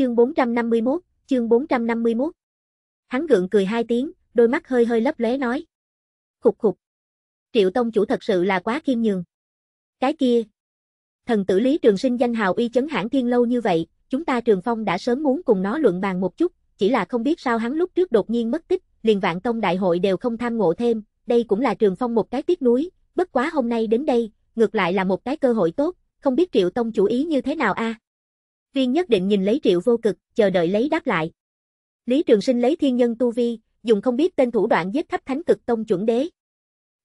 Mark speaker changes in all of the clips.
Speaker 1: Chương 451, chương 451. Hắn gượng cười hai tiếng, đôi mắt hơi hơi lấp lóe nói. Khục khục. Triệu Tông chủ thật sự là quá khiêm nhường. Cái kia. Thần tử Lý Trường Sinh danh hào uy chấn hãng thiên lâu như vậy, chúng ta Trường Phong đã sớm muốn cùng nó luận bàn một chút, chỉ là không biết sao hắn lúc trước đột nhiên mất tích, liền vạn tông đại hội đều không tham ngộ thêm, đây cũng là Trường Phong một cái tiếc núi, bất quá hôm nay đến đây, ngược lại là một cái cơ hội tốt, không biết Triệu Tông chủ ý như thế nào a. À? Viên nhất định nhìn lấy triệu vô cực, chờ đợi lấy đáp lại. Lý Trường Sinh lấy thiên nhân tu vi, dùng không biết tên thủ đoạn giết khắp thánh cực tông chuẩn đế.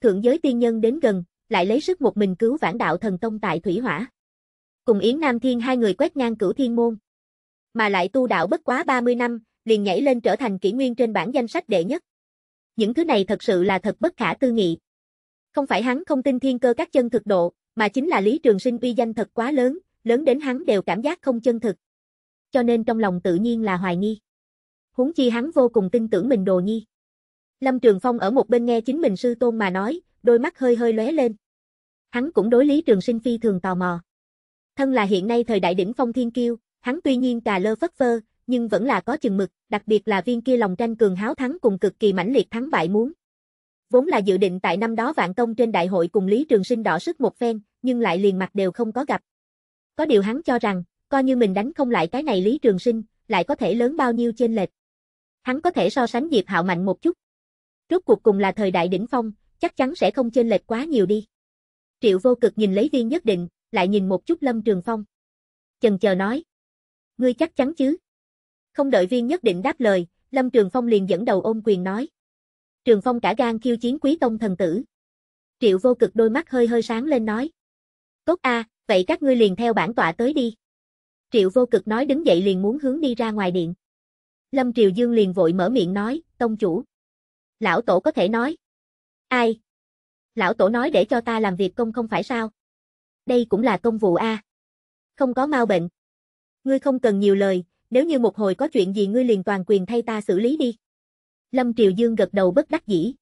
Speaker 1: Thượng giới tiên nhân đến gần, lại lấy sức một mình cứu vãn đạo thần tông tại thủy hỏa. Cùng Yến Nam Thiên hai người quét ngang cửu thiên môn. Mà lại tu đạo bất quá 30 năm, liền nhảy lên trở thành kỷ nguyên trên bản danh sách đệ nhất. Những thứ này thật sự là thật bất khả tư nghị. Không phải hắn không tin thiên cơ các chân thực độ, mà chính là Lý Trường Sinh uy danh thật quá lớn, lớn đến hắn đều cảm giác không chân thực. Cho nên trong lòng tự nhiên là hoài nghi. Huống chi hắn vô cùng tin tưởng mình đồ nhi. Lâm Trường Phong ở một bên nghe chính mình sư tôn mà nói, đôi mắt hơi hơi lóe lên. Hắn cũng đối lý trường sinh phi thường tò mò. Thân là hiện nay thời đại đỉnh phong thiên kiêu, hắn tuy nhiên cà lơ phất phơ, nhưng vẫn là có chừng mực, đặc biệt là viên kia lòng tranh cường háo thắng cùng cực kỳ mãnh liệt thắng bại muốn. Vốn là dự định tại năm đó vạn công trên đại hội cùng Lý Trường Sinh đỏ sức một phen, nhưng lại liền mặt đều không có gặp. Có điều hắn cho rằng, coi như mình đánh không lại cái này Lý Trường Sinh, lại có thể lớn bao nhiêu trên lệch. Hắn có thể so sánh Diệp Hạo mạnh một chút. Rốt cuộc cùng là thời đại đỉnh phong, chắc chắn sẽ không trên lệch quá nhiều đi. Triệu Vô Cực nhìn lấy Viên Nhất Định, lại nhìn một chút Lâm Trường Phong. Chần chờ nói: "Ngươi chắc chắn chứ?" Không đợi Viên Nhất Định đáp lời, Lâm Trường Phong liền dẫn đầu ôm quyền nói: "Trường Phong cả gan khiêu chiến Quý tông thần tử." Triệu Vô Cực đôi mắt hơi hơi sáng lên nói: Tốt a, vậy các ngươi liền theo bản tọa tới đi. Triệu vô cực nói đứng dậy liền muốn hướng đi ra ngoài điện. Lâm Triều Dương liền vội mở miệng nói, tông chủ. Lão tổ có thể nói. Ai? Lão tổ nói để cho ta làm việc công không phải sao? Đây cũng là công vụ a. Không có mau bệnh. Ngươi không cần nhiều lời, nếu như một hồi có chuyện gì ngươi liền toàn quyền thay ta xử lý đi. Lâm Triều Dương gật đầu bất đắc dĩ.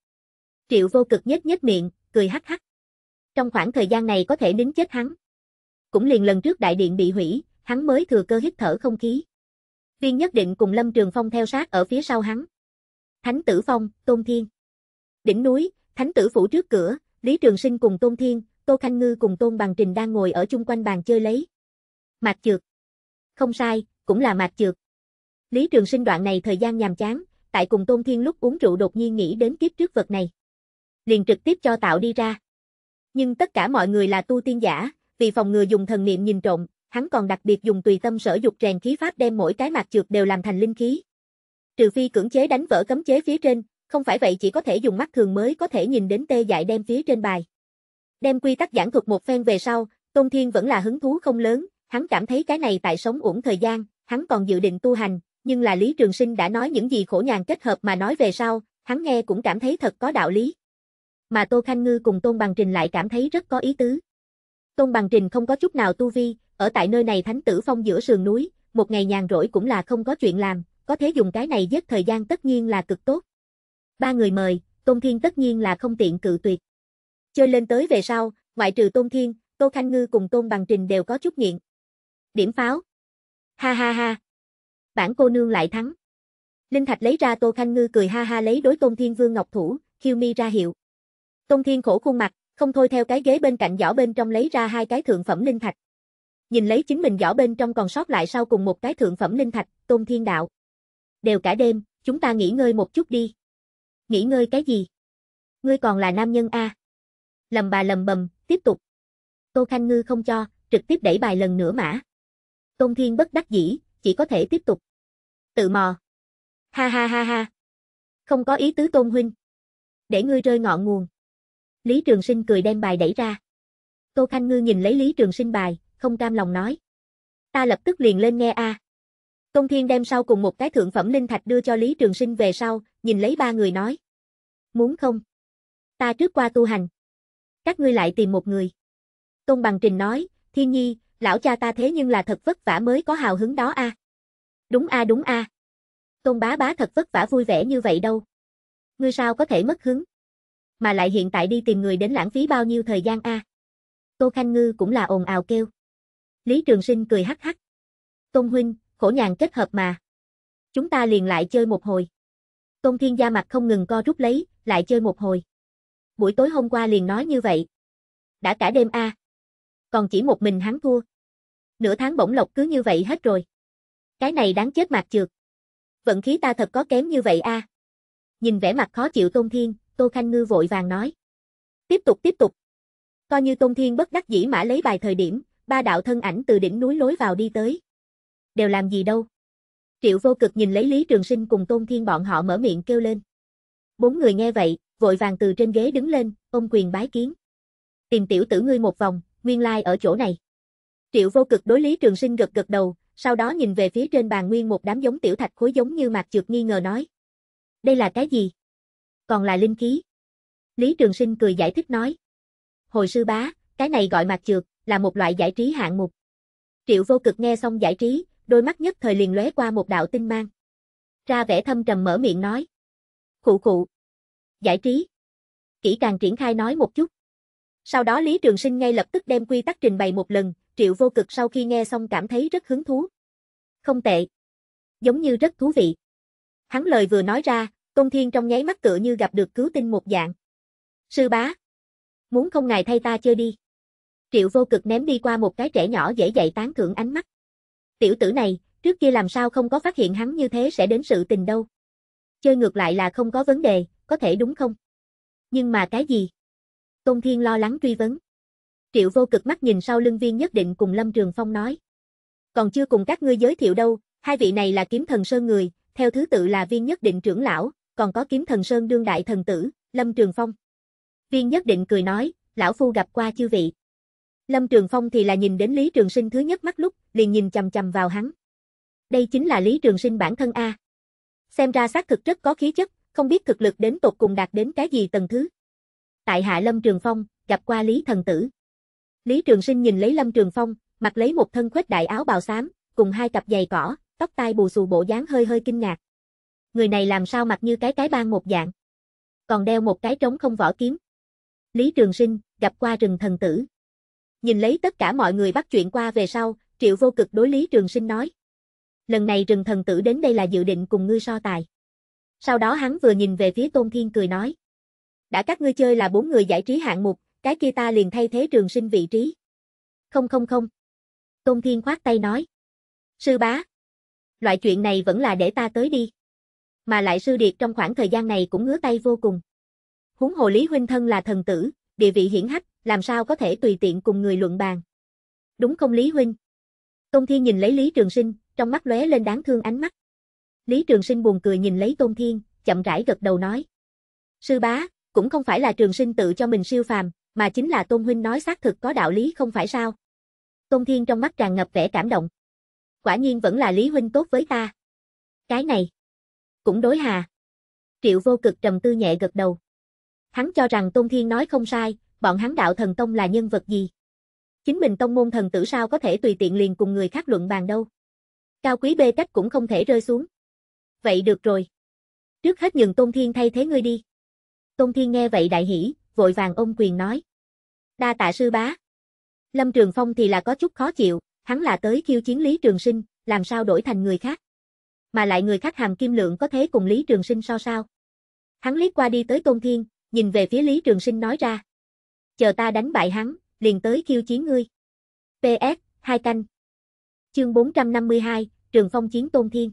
Speaker 1: Triệu vô cực nhếch nhếch miệng, cười hắc hắc. Trong khoảng thời gian này có thể đính chết hắn. Cũng liền lần trước đại điện bị hủy, hắn mới thừa cơ hít thở không khí. Viên nhất định cùng Lâm Trường Phong theo sát ở phía sau hắn. Thánh tử Phong, Tôn Thiên. Đỉnh núi, Thánh tử phủ trước cửa, Lý Trường Sinh cùng Tôn Thiên, Tô Khanh Ngư cùng Tôn Bằng Trình đang ngồi ở chung quanh bàn chơi lấy. Mạc Trược. Không sai, cũng là Mạc Trược. Lý Trường Sinh đoạn này thời gian nhàm chán, tại cùng Tôn Thiên lúc uống rượu đột nhiên nghĩ đến kiếp trước vật này. Liền trực tiếp cho tạo đi ra. Nhưng tất cả mọi người là tu tiên giả, vì phòng ngừa dùng thần niệm nhìn trộm, hắn còn đặc biệt dùng tùy tâm sở dục rèn khí pháp đem mỗi cái mạc trượt đều làm thành linh khí. Trừ phi cưỡng chế đánh vỡ cấm chế phía trên, không phải vậy chỉ có thể dùng mắt thường mới có thể nhìn đến tê dại đem phía trên bài. Đem quy tắc giảng thuật một phen về sau, Tôn Thiên vẫn là hứng thú không lớn, hắn cảm thấy cái này tại sống uổng thời gian, hắn còn dự định tu hành, nhưng là Lý Trường Sinh đã nói những gì khổ nhàn kết hợp mà nói về sau, hắn nghe cũng cảm thấy thật có đạo lý mà Tô Khanh Ngư cùng Tôn Bằng Trình lại cảm thấy rất có ý tứ. Tôn Bằng Trình không có chút nào tu vi, ở tại nơi này thánh tử phong giữa sườn núi, một ngày nhàn rỗi cũng là không có chuyện làm, có thể dùng cái này giết thời gian tất nhiên là cực tốt. Ba người mời, Tôn Thiên tất nhiên là không tiện cự tuyệt. Chơi lên tới về sau, ngoại trừ Tôn Thiên, Tô Khanh Ngư cùng Tôn Bằng Trình đều có chút nghiện. Điểm pháo. Ha ha ha. Bản cô nương lại thắng. Linh Thạch lấy ra Tô Khanh Ngư cười ha ha lấy đối Tôn Thiên Vương Ngọc Thủ, khiêu mi ra hiệu. Tôn Thiên khổ khuôn mặt, không thôi theo cái ghế bên cạnh giỏ bên trong lấy ra hai cái thượng phẩm linh thạch. Nhìn lấy chính mình giỏ bên trong còn sót lại sau cùng một cái thượng phẩm linh thạch, Tôn Thiên đạo. Đều cả đêm, chúng ta nghỉ ngơi một chút đi. Nghỉ ngơi cái gì? Ngươi còn là nam nhân a. Lầm bà lầm bầm, tiếp tục. Tô Khanh Ngư không cho, trực tiếp đẩy bài lần nữa mã. Tôn Thiên bất đắc dĩ, chỉ có thể tiếp tục. Tự mò. Ha ha ha ha. Không có ý tứ Tôn huynh. Để ngươi rơi ngọn nguồn. Lý Trường Sinh cười đem bài đẩy ra. Tô Khanh Ngư nhìn lấy Lý Trường Sinh bài, không cam lòng nói. Ta lập tức liền lên nghe a. À. Công Thiên đem sau cùng một cái thượng phẩm linh thạch đưa cho Lý Trường Sinh về sau, nhìn lấy ba người nói. Muốn không? Ta trước qua tu hành. Các ngươi lại tìm một người. Tôn Bằng Trình nói, Thiên Nhi, lão cha ta thế nhưng là thật vất vả mới có hào hứng đó a. Đúng a đúng a. À. bá bá thật vất vả vui vẻ như vậy đâu. Ngươi sao có thể mất hứng? mà lại hiện tại đi tìm người đến lãng phí bao nhiêu thời gian a. Tô Khanh Ngư cũng là ồn ào kêu. Lý Trường Sinh cười hắc hắc. Tôn huynh, khổ nhàn kết hợp mà. Chúng ta liền lại chơi một hồi. Tôn Thiên Gia mặt không ngừng co rút lấy, lại chơi một hồi. Buổi tối hôm qua liền nói như vậy. Đã cả đêm a. Còn chỉ một mình hắn thua. Nửa tháng bổng lộc cứ như vậy hết rồi. Cái này đáng chết mặt trượt. Vận khí ta thật có kém như vậy a. Nhìn vẻ mặt khó chịu Tôn Thiên, Tô Khanh Ngư vội vàng nói. Tiếp tục tiếp tục. Coi như Tôn Thiên bất đắc dĩ mã lấy bài thời điểm, ba đạo thân ảnh từ đỉnh núi lối vào đi tới. Đều làm gì đâu? Triệu vô cực nhìn lấy Lý Trường Sinh cùng Tôn Thiên bọn họ mở miệng kêu lên. Bốn người nghe vậy, vội vàng từ trên ghế đứng lên, ôm quyền bái kiến. Tìm tiểu tử ngươi một vòng, nguyên lai like ở chỗ này. Triệu vô cực đối Lý Trường Sinh gật gật đầu, sau đó nhìn về phía trên bàn nguyên một đám giống tiểu thạch khối giống như mạc trượt nghi ngờ nói. Đây là cái gì? còn là linh khí. Lý Trường Sinh cười giải thích nói. Hồi sư bá, cái này gọi mặt trượt, là một loại giải trí hạng mục. Triệu vô cực nghe xong giải trí, đôi mắt nhất thời liền lóe qua một đạo tinh mang. Ra vẻ thâm trầm mở miệng nói. Khụ khụ. Giải trí. Kỹ càng triển khai nói một chút. Sau đó Lý Trường Sinh ngay lập tức đem quy tắc trình bày một lần, Triệu Vô Cực sau khi nghe xong cảm thấy rất hứng thú. Không tệ. Giống như rất thú vị. Hắn lời vừa nói ra, Tôn Thiên trong nháy mắt tựa như gặp được cứu tinh một dạng. Sư bá. Muốn không ngài thay ta chơi đi. Triệu vô cực ném đi qua một cái trẻ nhỏ dễ dậy tán thưởng ánh mắt. Tiểu tử này, trước kia làm sao không có phát hiện hắn như thế sẽ đến sự tình đâu. Chơi ngược lại là không có vấn đề, có thể đúng không? Nhưng mà cái gì? Tôn Thiên lo lắng truy vấn. Triệu vô cực mắt nhìn sau lưng viên nhất định cùng Lâm Trường Phong nói. Còn chưa cùng các ngươi giới thiệu đâu, hai vị này là kiếm thần sơn người, theo thứ tự là viên nhất định trưởng lão, còn có kiếm thần Sơn đương đại thần tử, Lâm Trường Phong. Viên nhất định cười nói, lão phu gặp qua chư vị. Lâm Trường Phong thì là nhìn đến Lý Trường Sinh thứ nhất mắt lúc, liền nhìn chầm chầm vào hắn. Đây chính là Lý Trường Sinh bản thân A. Xem ra xác thực rất có khí chất, không biết thực lực đến tột cùng đạt đến cái gì tầng thứ. Tại hạ Lâm Trường Phong, gặp qua Lý Thần Tử. Lý Trường Sinh nhìn lấy Lâm Trường Phong, mặc lấy một thân khuếch đại áo bào xám, cùng hai cặp giày cỏ, tóc tai bù xù bộ dáng hơi hơi kinh ngạc người này làm sao mặc như cái cái bang một dạng. Còn đeo một cái trống không vỏ kiếm. Lý Trường Sinh, gặp qua rừng thần tử. Nhìn lấy tất cả mọi người bắt chuyện qua về sau, triệu vô cực đối Lý Trường Sinh nói. Lần này rừng thần tử đến đây là dự định cùng ngươi so tài. Sau đó hắn vừa nhìn về phía Tôn Thiên cười nói. Đã các ngươi chơi là bốn người giải trí hạng mục, cái kia ta liền thay thế trường sinh vị trí. Không không không. Tôn Thiên khoát tay nói. Sư bá. Loại chuyện này vẫn là để ta tới đi mà lại sư điệt trong khoảng thời gian này cũng ngứa tay vô cùng. húng hồ Lý Huynh thân là thần tử, địa vị hiển hách, làm sao có thể tùy tiện cùng người luận bàn. Đúng không Lý Huynh? Tôn Thiên nhìn lấy Lý Trường Sinh, trong mắt lóe lên đáng thương ánh mắt. Lý Trường Sinh buồn cười nhìn lấy Tôn Thiên, chậm rãi gật đầu nói. Sư bá, cũng không phải là Trường Sinh tự cho mình siêu phàm, mà chính là Tôn Huynh nói xác thực có đạo lý không phải sao. Tôn Thiên trong mắt tràn ngập vẻ cảm động. Quả nhiên vẫn là Lý Huynh tốt với ta. Cái này. Cũng đối hà. Triệu vô cực trầm tư nhẹ gật đầu. Hắn cho rằng Tôn Thiên nói không sai, bọn hắn đạo thần tông là nhân vật gì. Chính mình tông môn thần tử sao có thể tùy tiện liền cùng người khác luận bàn đâu. Cao quý bê cách cũng không thể rơi xuống. Vậy được rồi. Trước hết nhường Tôn Thiên thay thế ngươi đi. Tôn Thiên nghe vậy đại hỉ, vội vàng ôm quyền nói. Đa tạ sư bá. Lâm Trường Phong thì là có chút khó chịu, hắn là tới khiêu chiến Lý Trường Sinh, làm sao đổi thành người khác mà lại người khác hàm kim lượng có thế cùng Lý Trường Sinh so sao. Hắn liếc qua đi tới Tôn Thiên, nhìn về phía Lý Trường Sinh nói ra. Chờ ta đánh bại hắn, liền tới khiêu chiến ngươi. PS, hai canh. Chương 452, Trường Phong chiến Tôn Thiên.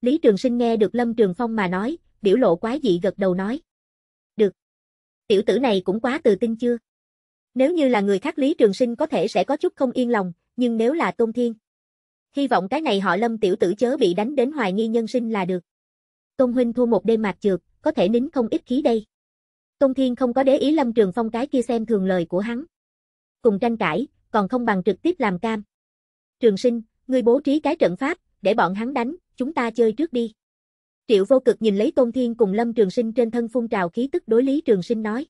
Speaker 1: Lý Trường Sinh nghe được Lâm Trường Phong mà nói, biểu lộ quái dị gật đầu nói. Được. Tiểu tử này cũng quá tự tin chưa? Nếu như là người khác Lý Trường Sinh có thể sẽ có chút không yên lòng, nhưng nếu là Tôn Thiên. Hy vọng cái này họ lâm tiểu tử chớ bị đánh đến hoài nghi nhân sinh là được. Tôn huynh thua một đêm mạc trượt, có thể nín không ít khí đây. Tôn thiên không có để ý lâm trường phong cái kia xem thường lời của hắn. Cùng tranh cãi, còn không bằng trực tiếp làm cam. Trường sinh, ngươi bố trí cái trận pháp, để bọn hắn đánh, chúng ta chơi trước đi. Triệu vô cực nhìn lấy Tôn Thiên cùng Lâm Trường Sinh trên thân phun trào khí tức đối Lý Trường Sinh nói.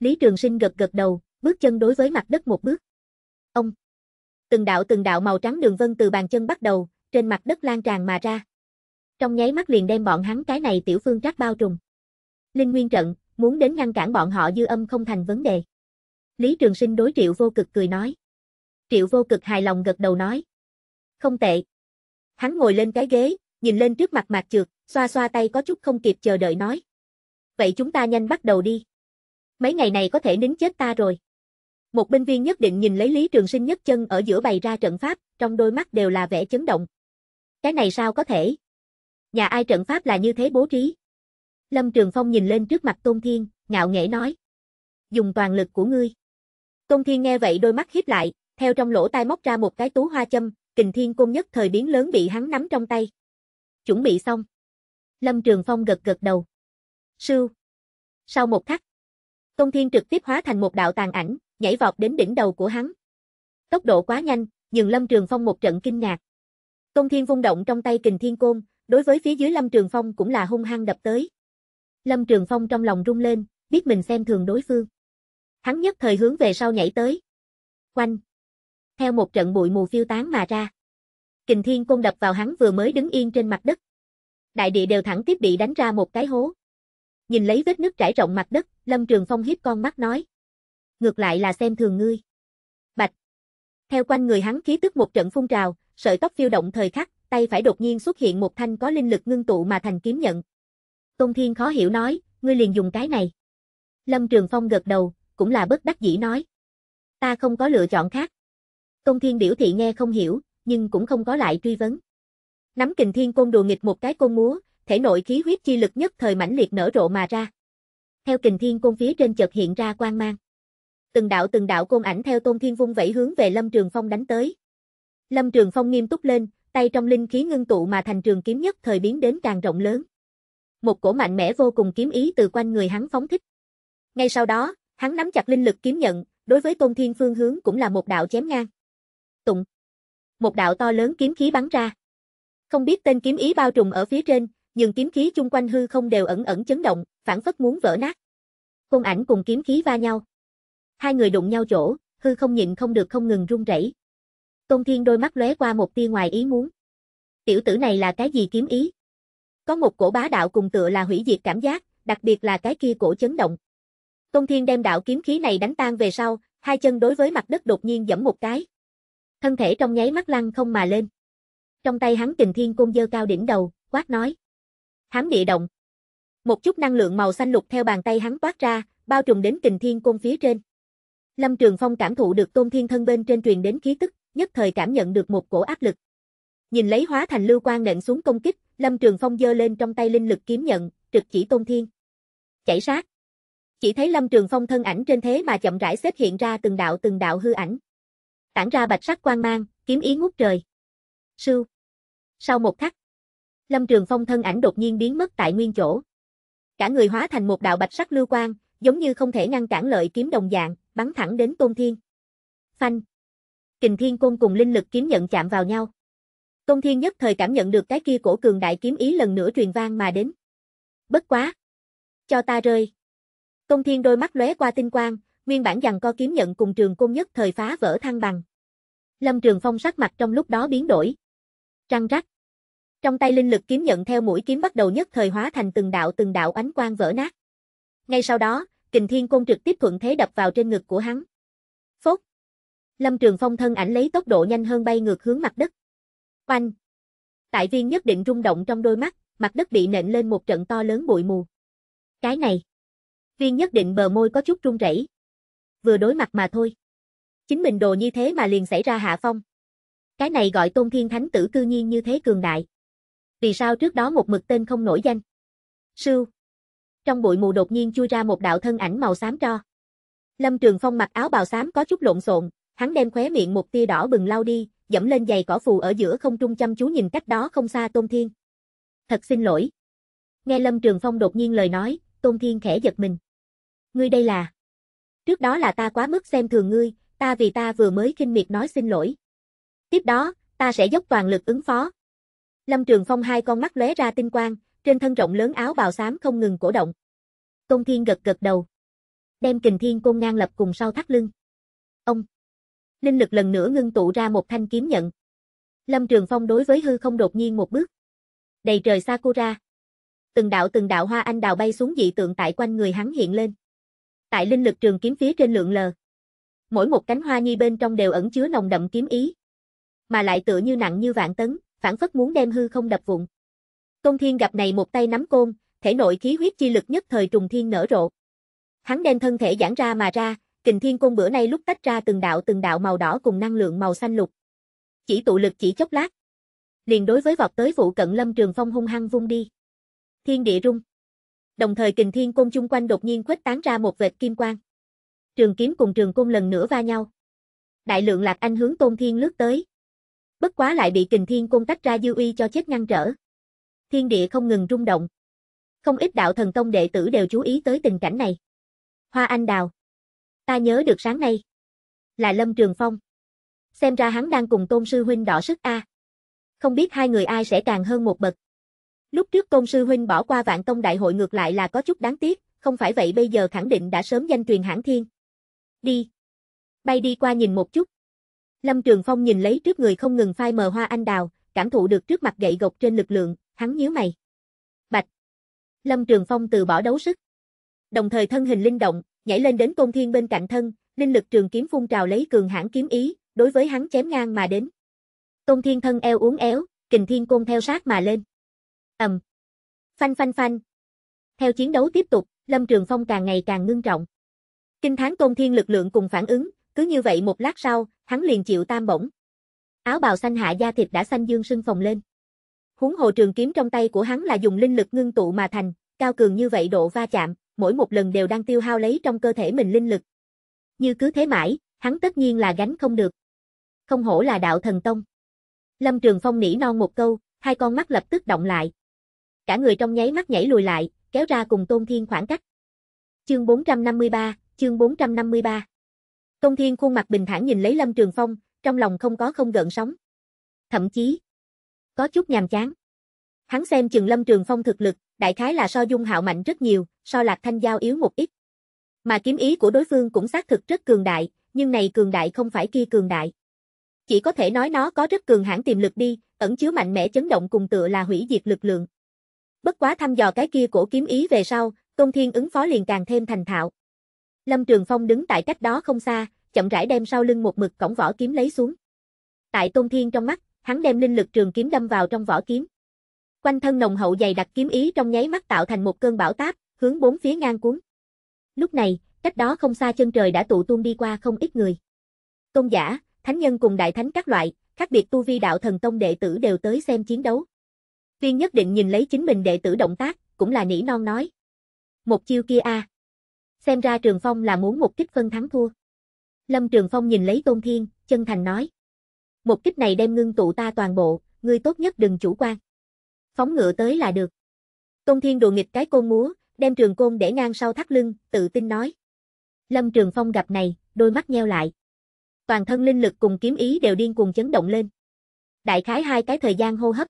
Speaker 1: Lý Trường Sinh gật gật đầu, bước chân đối với mặt đất một bước. Ông! từng đạo từng đạo màu trắng đường vân từ bàn chân bắt đầu, trên mặt đất lan tràn mà ra. Trong nháy mắt liền đem bọn hắn cái này tiểu phương trắc bao trùm. Linh Nguyên trận, muốn đến ngăn cản bọn họ dư âm không thành vấn đề. Lý Trường Sinh đối Triệu Vô Cực cười nói. Triệu Vô Cực hài lòng gật đầu nói. Không tệ. Hắn ngồi lên cái ghế, nhìn lên trước mặt mạc trượt, xoa xoa tay có chút không kịp chờ đợi nói. Vậy chúng ta nhanh bắt đầu đi. Mấy ngày này có thể nín chết ta rồi. Một binh viên nhất định nhìn lấy Lý Trường Sinh nhất chân ở giữa bày ra trận pháp, trong đôi mắt đều là vẻ chấn động. Cái này sao có thể? Nhà ai trận pháp là như thế bố trí? Lâm Trường Phong nhìn lên trước mặt Tôn Thiên, ngạo nghễ nói. Dùng toàn lực của ngươi. Tôn Thiên nghe vậy đôi mắt hiếp lại, theo trong lỗ tai móc ra một cái tú hoa châm, kình thiên cung nhất thời biến lớn bị hắn nắm trong tay. Chuẩn bị xong. Lâm Trường Phong gật gật đầu. Sưu. Sau một khắc, Tôn Thiên trực tiếp hóa thành một đạo tàn ảnh, nhảy vọt đến đỉnh đầu của hắn. Tốc độ quá nhanh, nhường Lâm Trường Phong một trận kinh ngạc. Công thiên vung động trong tay kình thiên côn, đối với phía dưới Lâm Trường Phong cũng là hung hăng đập tới. Lâm Trường Phong trong lòng rung lên, biết mình xem thường đối phương. Hắn nhất thời hướng về sau nhảy tới. Quanh. Theo một trận bụi mù phiêu tán mà ra. Kình thiên côn đập vào hắn vừa mới đứng yên trên mặt đất. Đại địa đều thẳng tiếp bị đánh ra một cái hố. Nhìn lấy vết nước trải rộng mặt đất, Lâm Trường Phong hiếp con mắt nói ngược lại là xem thường ngươi. Bạch. Theo quanh người hắn khí tức một trận phun trào, sợi tóc phiêu động thời khắc, tay phải đột nhiên xuất hiện một thanh có linh lực ngưng tụ mà thành kiếm nhận. Tôn Thiên khó hiểu nói, ngươi liền dùng cái này. Lâm Trường Phong gật đầu, cũng là bất đắc dĩ nói. Ta không có lựa chọn khác. Tôn Thiên biểu thị nghe không hiểu, nhưng cũng không có lại truy vấn. Nắm kình thiên côn đùa nghịch một cái côn múa, thể nội khí huyết chi lực nhất thời mãnh liệt nở rộ mà ra. Theo kình thiên côn phía trên chợt hiện ra quang mang từng đạo từng đạo côn ảnh theo Tôn Thiên vung vẩy hướng về Lâm Trường Phong đánh tới. Lâm Trường Phong nghiêm túc lên, tay trong linh khí ngưng tụ mà thành trường kiếm nhất thời biến đến càng rộng lớn. Một cổ mạnh mẽ vô cùng kiếm ý từ quanh người hắn phóng thích. Ngay sau đó, hắn nắm chặt linh lực kiếm nhận, đối với Tôn Thiên phương hướng cũng là một đạo chém ngang. Tụng. Một đạo to lớn kiếm khí bắn ra. Không biết tên kiếm ý bao trùm ở phía trên, nhưng kiếm khí chung quanh hư không đều ẩn ẩn chấn động, phản phất muốn vỡ nát. Côn ảnh cùng kiếm khí va nhau. Hai người đụng nhau chỗ, hư không nhịn không được không ngừng run rẩy. Tôn Thiên đôi mắt lóe qua một tia ngoài ý muốn. Tiểu tử này là cái gì kiếm ý? Có một cổ bá đạo cùng tựa là hủy diệt cảm giác, đặc biệt là cái kia cổ chấn động. Tôn Thiên đem đạo kiếm khí này đánh tan về sau, hai chân đối với mặt đất đột nhiên giẫm một cái. Thân thể trong nháy mắt lăn không mà lên. Trong tay hắn Kình Thiên cung dơ cao đỉnh đầu, quát nói: "Hám địa động." Một chút năng lượng màu xanh lục theo bàn tay hắn toát ra, bao trùm đến Kình Thiên cung phía trên. Lâm Trường Phong cảm thụ được Tôn Thiên Thân bên trên truyền đến khí tức, nhất thời cảm nhận được một cổ áp lực. Nhìn lấy hóa thành lưu quang nện xuống công kích, Lâm Trường Phong giơ lên trong tay linh lực kiếm nhận, trực chỉ Tôn Thiên. Chảy sát. Chỉ thấy Lâm Trường Phong thân ảnh trên thế mà chậm rãi xếp hiện ra từng đạo từng đạo hư ảnh. Tản ra bạch sắc quang mang, kiếm ý ngút trời. Sưu. Sau một khắc, Lâm Trường Phong thân ảnh đột nhiên biến mất tại nguyên chỗ. Cả người hóa thành một đạo bạch sắc lưu quang, giống như không thể ngăn cản lợi kiếm đồng dạng, bắn thẳng đến Tôn Thiên. Phanh! Kình Thiên Côn cùng linh lực kiếm nhận chạm vào nhau. Tôn Thiên nhất thời cảm nhận được cái kia cổ cường đại kiếm ý lần nữa truyền vang mà đến. Bất quá! Cho ta rơi! Tôn Thiên đôi mắt lóe qua tinh quang, nguyên bản rằng co kiếm nhận cùng trường côn nhất thời phá vỡ thăng bằng. Lâm Trường Phong sắc mặt trong lúc đó biến đổi. Răng rắc. Trong tay linh lực kiếm nhận theo mũi kiếm bắt đầu nhất thời hóa thành từng đạo từng đạo ánh quang vỡ nát. Ngay sau đó, kình thiên côn trực tiếp thuận thế đập vào trên ngực của hắn. Phốt! Lâm Trường Phong thân ảnh lấy tốc độ nhanh hơn bay ngược hướng mặt đất. Oanh! Tại viên nhất định rung động trong đôi mắt, mặt đất bị nện lên một trận to lớn bụi mù. Cái này! Viên nhất định bờ môi có chút run rẩy. Vừa đối mặt mà thôi. Chính mình đồ như thế mà liền xảy ra hạ phong. Cái này gọi tôn thiên thánh tử cư nhiên như thế cường đại. Vì sao trước đó một mực tên không nổi danh? Sưu! trong bụi mù đột nhiên chui ra một đạo thân ảnh màu xám tro. Lâm Trường Phong mặc áo bào xám có chút lộn xộn, hắn đem khóe miệng một tia đỏ bừng lau đi, dẫm lên giày cỏ phù ở giữa không trung chăm chú nhìn cách đó không xa Tôn Thiên. "Thật xin lỗi." Nghe Lâm Trường Phong đột nhiên lời nói, Tôn Thiên khẽ giật mình. "Ngươi đây là?" "Trước đó là ta quá mức xem thường ngươi, ta vì ta vừa mới khinh miệt nói xin lỗi." Tiếp đó, ta sẽ dốc toàn lực ứng phó. Lâm Trường Phong hai con mắt lóe ra tinh quang, trên thân rộng lớn áo bào xám không ngừng cổ động. Công Thiên gật gật đầu. Đem kình thiên côn ngang lập cùng sau thắt lưng. Ông! Linh lực lần nữa ngưng tụ ra một thanh kiếm nhận. Lâm Trường Phong đối với hư không đột nhiên một bước. Đầy trời Sakura. Từng đạo từng đạo hoa anh đào bay xuống dị tượng tại quanh người hắn hiện lên. Tại linh lực trường kiếm phía trên lượng lờ. Mỗi một cánh hoa nhi bên trong đều ẩn chứa nồng đậm kiếm ý. Mà lại tựa như nặng như vạn tấn, phản phất muốn đem hư không đập vụn. Công Thiên gặp này một tay nắm côn, thể nội khí huyết chi lực nhất thời trùng thiên nở rộ. Hắn đem thân thể giãn ra mà ra, kình thiên côn bữa nay lúc tách ra từng đạo từng đạo màu đỏ cùng năng lượng màu xanh lục. Chỉ tụ lực chỉ chốc lát. Liền đối với vọt tới vụ cận lâm trường phong hung hăng vung đi. Thiên địa rung. Đồng thời kình thiên côn chung quanh đột nhiên khuếch tán ra một vệt kim quang. Trường kiếm cùng trường côn lần nữa va nhau. Đại lượng lạc anh hướng tôn thiên lướt tới. Bất quá lại bị kình thiên côn tách ra dư uy cho chết ngăn trở thiên địa không ngừng rung động. Không ít đạo thần tông đệ tử đều chú ý tới tình cảnh này. Hoa anh đào. Ta nhớ được sáng nay. Là Lâm Trường Phong. Xem ra hắn đang cùng tôn sư huynh đỏ sức A. Không biết hai người ai sẽ càng hơn một bậc. Lúc trước tôn sư huynh bỏ qua vạn tông đại hội ngược lại là có chút đáng tiếc, không phải vậy bây giờ khẳng định đã sớm danh truyền hãng thiên. Đi. Bay đi qua nhìn một chút. Lâm Trường Phong nhìn lấy trước người không ngừng phai mờ hoa anh đào, cảm thụ được trước mặt gậy gộc trên lực lượng, Hắn nhíu mày. Bạch. Lâm Trường Phong từ bỏ đấu sức. Đồng thời thân hình linh động, nhảy lên đến Tôn Thiên bên cạnh thân, linh lực trường kiếm phun trào lấy cường hãn kiếm ý, đối với hắn chém ngang mà đến. Tôn Thiên thân eo uốn éo, kình thiên côn theo sát mà lên. Ầm. Phanh phanh phanh. Theo chiến đấu tiếp tục, Lâm Trường Phong càng ngày càng ngưng trọng. Kinh thán Tôn Thiên lực lượng cùng phản ứng, cứ như vậy một lát sau, hắn liền chịu tam bổng. Áo bào xanh hạ da thịt đã xanh dương sưng phồng lên. Huống hồ trường kiếm trong tay của hắn là dùng linh lực ngưng tụ mà thành, cao cường như vậy độ va chạm, mỗi một lần đều đang tiêu hao lấy trong cơ thể mình linh lực. Như cứ thế mãi, hắn tất nhiên là gánh không được. Không hổ là đạo thần tông. Lâm Trường Phong nỉ non một câu, hai con mắt lập tức động lại. Cả người trong nháy mắt nhảy lùi lại, kéo ra cùng Tôn Thiên khoảng cách. Chương 453, chương 453. Tôn Thiên khuôn mặt bình thản nhìn lấy Lâm Trường Phong, trong lòng không có không gợn sóng. Thậm chí, có chút nhàm chán. Hắn xem chừng Lâm Trường Phong thực lực, đại khái là so Dung Hạo mạnh rất nhiều, so Lạc Thanh Giao yếu một ít. Mà kiếm ý của đối phương cũng xác thực rất cường đại, nhưng này cường đại không phải kia cường đại. Chỉ có thể nói nó có rất cường hãn tiềm lực đi, ẩn chứa mạnh mẽ chấn động cùng tựa là hủy diệt lực lượng. Bất quá thăm dò cái kia của kiếm ý về sau, Tôn Thiên ứng phó liền càng thêm thành thạo. Lâm Trường Phong đứng tại cách đó không xa, chậm rãi đem sau lưng một mực cổng vỏ kiếm lấy xuống. Tại Tôn Thiên trong mắt, hắn đem linh lực trường kiếm đâm vào trong vỏ kiếm. Quanh thân nồng hậu dày đặc kiếm ý trong nháy mắt tạo thành một cơn bão táp, hướng bốn phía ngang cuốn. Lúc này, cách đó không xa chân trời đã tụ tuôn đi qua không ít người. Tôn giả, thánh nhân cùng đại thánh các loại, khác biệt tu vi đạo thần tông đệ tử đều tới xem chiến đấu. Tuyên nhất định nhìn lấy chính mình đệ tử động tác, cũng là nỉ non nói. Một chiêu kia a Xem ra Trường Phong là muốn một kích phân thắng thua. Lâm Trường Phong nhìn lấy Tôn Thiên, chân thành nói. Một kích này đem ngưng tụ ta toàn bộ, ngươi tốt nhất đừng chủ quan. Phóng ngựa tới là được. Tôn Thiên đùa nghịch cái côn múa, đem trường côn để ngang sau thắt lưng, tự tin nói. Lâm Trường Phong gặp này, đôi mắt nheo lại. Toàn thân linh lực cùng kiếm ý đều điên cuồng chấn động lên. Đại khái hai cái thời gian hô hấp.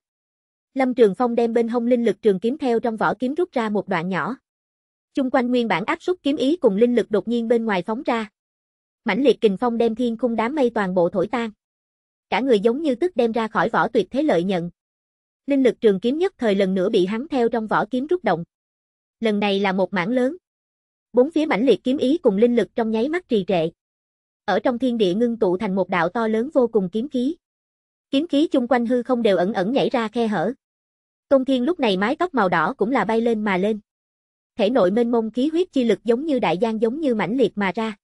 Speaker 1: Lâm Trường Phong đem bên hông linh lực trường kiếm theo trong vỏ kiếm rút ra một đoạn nhỏ. Chung quanh nguyên bản áp suất kiếm ý cùng linh lực đột nhiên bên ngoài phóng ra. Mãnh liệt kình phong đem thiên khung đám mây toàn bộ thổi tan cả người giống như tức đem ra khỏi vỏ tuyệt thế lợi nhận. Linh lực trường kiếm nhất thời lần nữa bị hắn theo trong vỏ kiếm rút động. Lần này là một mảng lớn. Bốn phía mãnh liệt kiếm ý cùng linh lực trong nháy mắt trì trệ. Ở trong thiên địa ngưng tụ thành một đạo to lớn vô cùng kiếm khí. Kiếm khí chung quanh hư không đều ẩn ẩn nhảy ra khe hở. Tôn Thiên lúc này mái tóc màu đỏ cũng là bay lên mà lên. Thể nội mênh mông khí huyết chi lực giống như đại giang giống như mãnh liệt mà ra.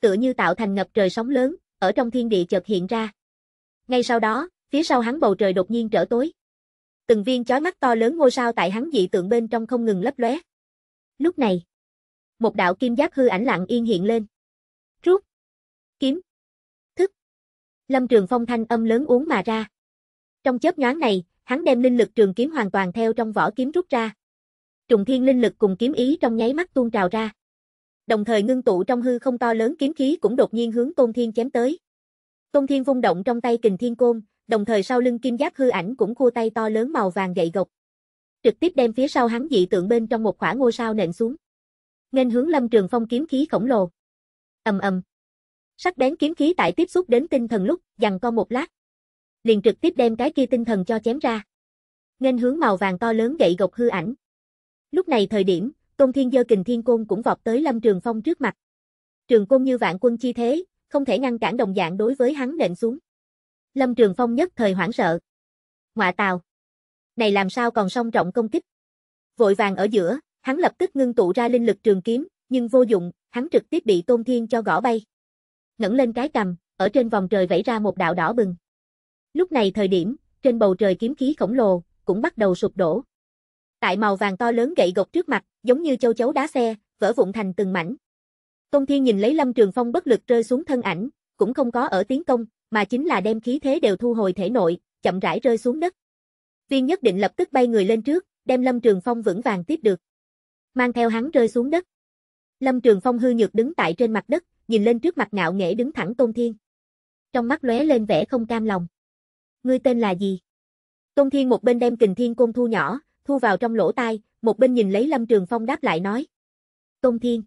Speaker 1: Tựa như tạo thành ngập trời sóng lớn, ở trong thiên địa chợt hiện ra, ngay sau đó, phía sau hắn bầu trời đột nhiên trở tối. Từng viên chói mắt to lớn ngôi sao tại hắn dị tượng bên trong không ngừng lấp lóe. Lúc này, một đạo kim giáp hư ảnh lặng yên hiện lên. Rút, kiếm, thức. Lâm Trường Phong thanh âm lớn uống mà ra. Trong chớp nhoáng này, hắn đem linh lực trường kiếm hoàn toàn theo trong vỏ kiếm rút ra. Trùng thiên linh lực cùng kiếm ý trong nháy mắt tuôn trào ra. Đồng thời ngưng tụ trong hư không to lớn kiếm khí cũng đột nhiên hướng Tôn Thiên chém tới. Tôn Thiên vung động trong tay kình thiên côn, đồng thời sau lưng kim giác hư ảnh cũng khu tay to lớn màu vàng gậy gộc. Trực tiếp đem phía sau hắn dị tượng bên trong một khỏa ngôi sao nện xuống. Nên hướng Lâm Trường Phong kiếm khí khổng lồ. Ầm ầm. Sắc bén kiếm khí tại tiếp xúc đến tinh thần lúc, dằn co một lát. Liền trực tiếp đem cái kia tinh thần cho chém ra. Nên hướng màu vàng to lớn gậy gộc hư ảnh. Lúc này thời điểm, Tôn Thiên Dơ Kình Thiên Côn cũng vọt tới Lâm Trường Phong trước mặt. Trường Côn như vạn quân chi thế, không thể ngăn cản đồng dạng đối với hắn nện xuống. Lâm Trường Phong nhất thời hoảng sợ. Ngoạ tào. Này làm sao còn song trọng công kích? Vội vàng ở giữa, hắn lập tức ngưng tụ ra linh lực trường kiếm, nhưng vô dụng, hắn trực tiếp bị Tôn Thiên cho gõ bay. Ngẩng lên cái cầm ở trên vòng trời vẫy ra một đạo đỏ bừng. Lúc này thời điểm, trên bầu trời kiếm khí khổng lồ cũng bắt đầu sụp đổ. Tại màu vàng to lớn gậy gộc trước mặt, giống như châu chấu đá xe, vỡ vụn thành từng mảnh, Tôn Thiên nhìn lấy Lâm Trường Phong bất lực rơi xuống thân ảnh, cũng không có ở tiến công, mà chính là đem khí thế đều thu hồi thể nội, chậm rãi rơi xuống đất. Viên nhất định lập tức bay người lên trước, đem Lâm Trường Phong vững vàng tiếp được. Mang theo hắn rơi xuống đất. Lâm Trường Phong hư nhược đứng tại trên mặt đất, nhìn lên trước mặt ngạo nghễ đứng thẳng Tôn Thiên. Trong mắt lóe lên vẻ không cam lòng. Ngươi tên là gì? Tôn Thiên một bên đem kình thiên côn thu nhỏ, thu vào trong lỗ tai, một bên nhìn lấy Lâm Trường Phong đáp lại nói. Tôn Thiên.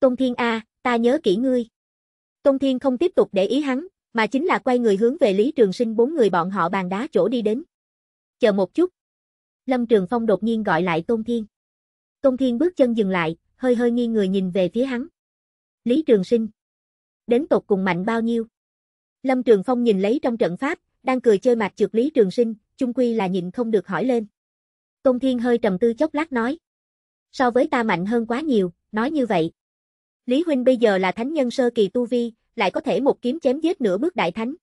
Speaker 1: Tôn Thiên A, ta nhớ kỹ ngươi. Tôn Thiên không tiếp tục để ý hắn, mà chính là quay người hướng về Lý Trường Sinh bốn người bọn họ bàn đá chỗ đi đến. Chờ một chút. Lâm Trường Phong đột nhiên gọi lại Tôn Thiên. Tôn Thiên bước chân dừng lại, hơi hơi nghiêng người nhìn về phía hắn. Lý Trường Sinh. Đến tột cùng mạnh bao nhiêu? Lâm Trường Phong nhìn lấy trong trận pháp, đang cười chơi mặt trượt Lý Trường Sinh, chung quy là nhịn không được hỏi lên. Tôn Thiên hơi trầm tư chốc lát nói. So với ta mạnh hơn quá nhiều, nói như vậy. Lý Huynh bây giờ là thánh nhân sơ kỳ tu vi, lại có thể một kiếm chém giết nửa bước đại thánh.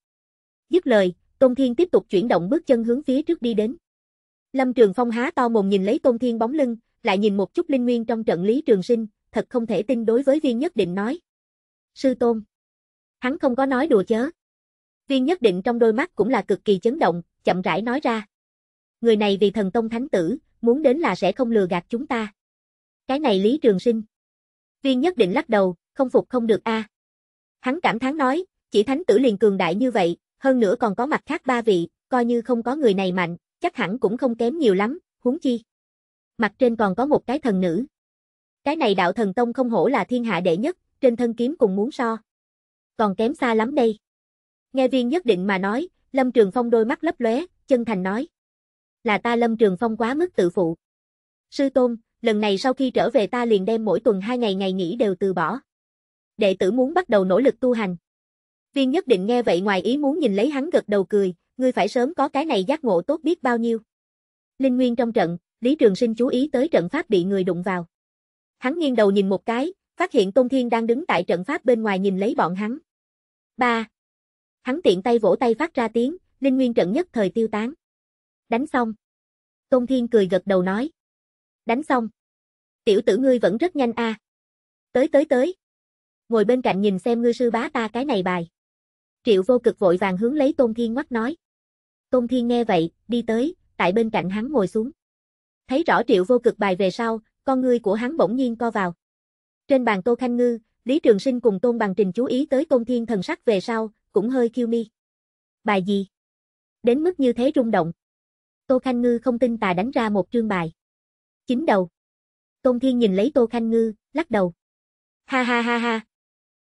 Speaker 1: Dứt lời, Tôn Thiên tiếp tục chuyển động bước chân hướng phía trước đi đến. Lâm Trường Phong há to mồm nhìn lấy Tôn Thiên bóng lưng, lại nhìn một chút linh nguyên trong trận Lý Trường Sinh, thật không thể tin đối với Viên Nhất Định nói. Sư Tôn. Hắn không có nói đùa chớ. Viên Nhất Định trong đôi mắt cũng là cực kỳ chấn động, chậm rãi nói ra. Người này vì thần Tông Thánh Tử, muốn đến là sẽ không lừa gạt chúng ta. Cái này Lý Trường Sinh. Viên nhất định lắc đầu, không phục không được a. À. Hắn cảm thán nói, chỉ thánh tử liền cường đại như vậy, hơn nữa còn có mặt khác ba vị, coi như không có người này mạnh, chắc hẳn cũng không kém nhiều lắm, huống chi. Mặt trên còn có một cái thần nữ. Cái này đạo thần tông không hổ là thiên hạ đệ nhất, trên thân kiếm cùng muốn so. Còn kém xa lắm đây. Nghe viên nhất định mà nói, Lâm Trường Phong đôi mắt lấp lóe, chân thành nói. Là ta Lâm Trường Phong quá mức tự phụ. Sư Tôn, lần này sau khi trở về ta liền đem mỗi tuần hai ngày ngày nghỉ đều từ bỏ. Đệ tử muốn bắt đầu nỗ lực tu hành. Viên nhất định nghe vậy ngoài ý muốn nhìn lấy hắn gật đầu cười, ngươi phải sớm có cái này giác ngộ tốt biết bao nhiêu. Linh Nguyên trong trận, Lý Trường Sinh chú ý tới trận pháp bị người đụng vào. Hắn nghiêng đầu nhìn một cái, phát hiện Tôn Thiên đang đứng tại trận pháp bên ngoài nhìn lấy bọn hắn. Ba. Hắn tiện tay vỗ tay phát ra tiếng, Linh Nguyên trận nhất thời tiêu tán. Đánh xong. Tôn Thiên cười gật đầu nói đánh xong. Tiểu tử ngươi vẫn rất nhanh a. À. Tới tới tới. Ngồi bên cạnh nhìn xem ngươi sư bá ta cái này bài. Triệu vô cực vội vàng hướng lấy Tôn Thiên mắt nói. Tôn Thiên nghe vậy, đi tới, tại bên cạnh hắn ngồi xuống. Thấy rõ triệu vô cực bài về sau, con ngươi của hắn bỗng nhiên co vào. Trên bàn Tô Khanh Ngư, Lý Trường Sinh cùng Tôn Bằng Trình chú ý tới Tôn Thiên thần sắc về sau, cũng hơi kiêu mi. Bài gì? Đến mức như thế rung động. Tô Khanh Ngư không tin tà đánh ra một chương bài chín đầu. Tôn Thiên nhìn lấy Tô Khanh Ngư, lắc đầu. Ha ha ha ha.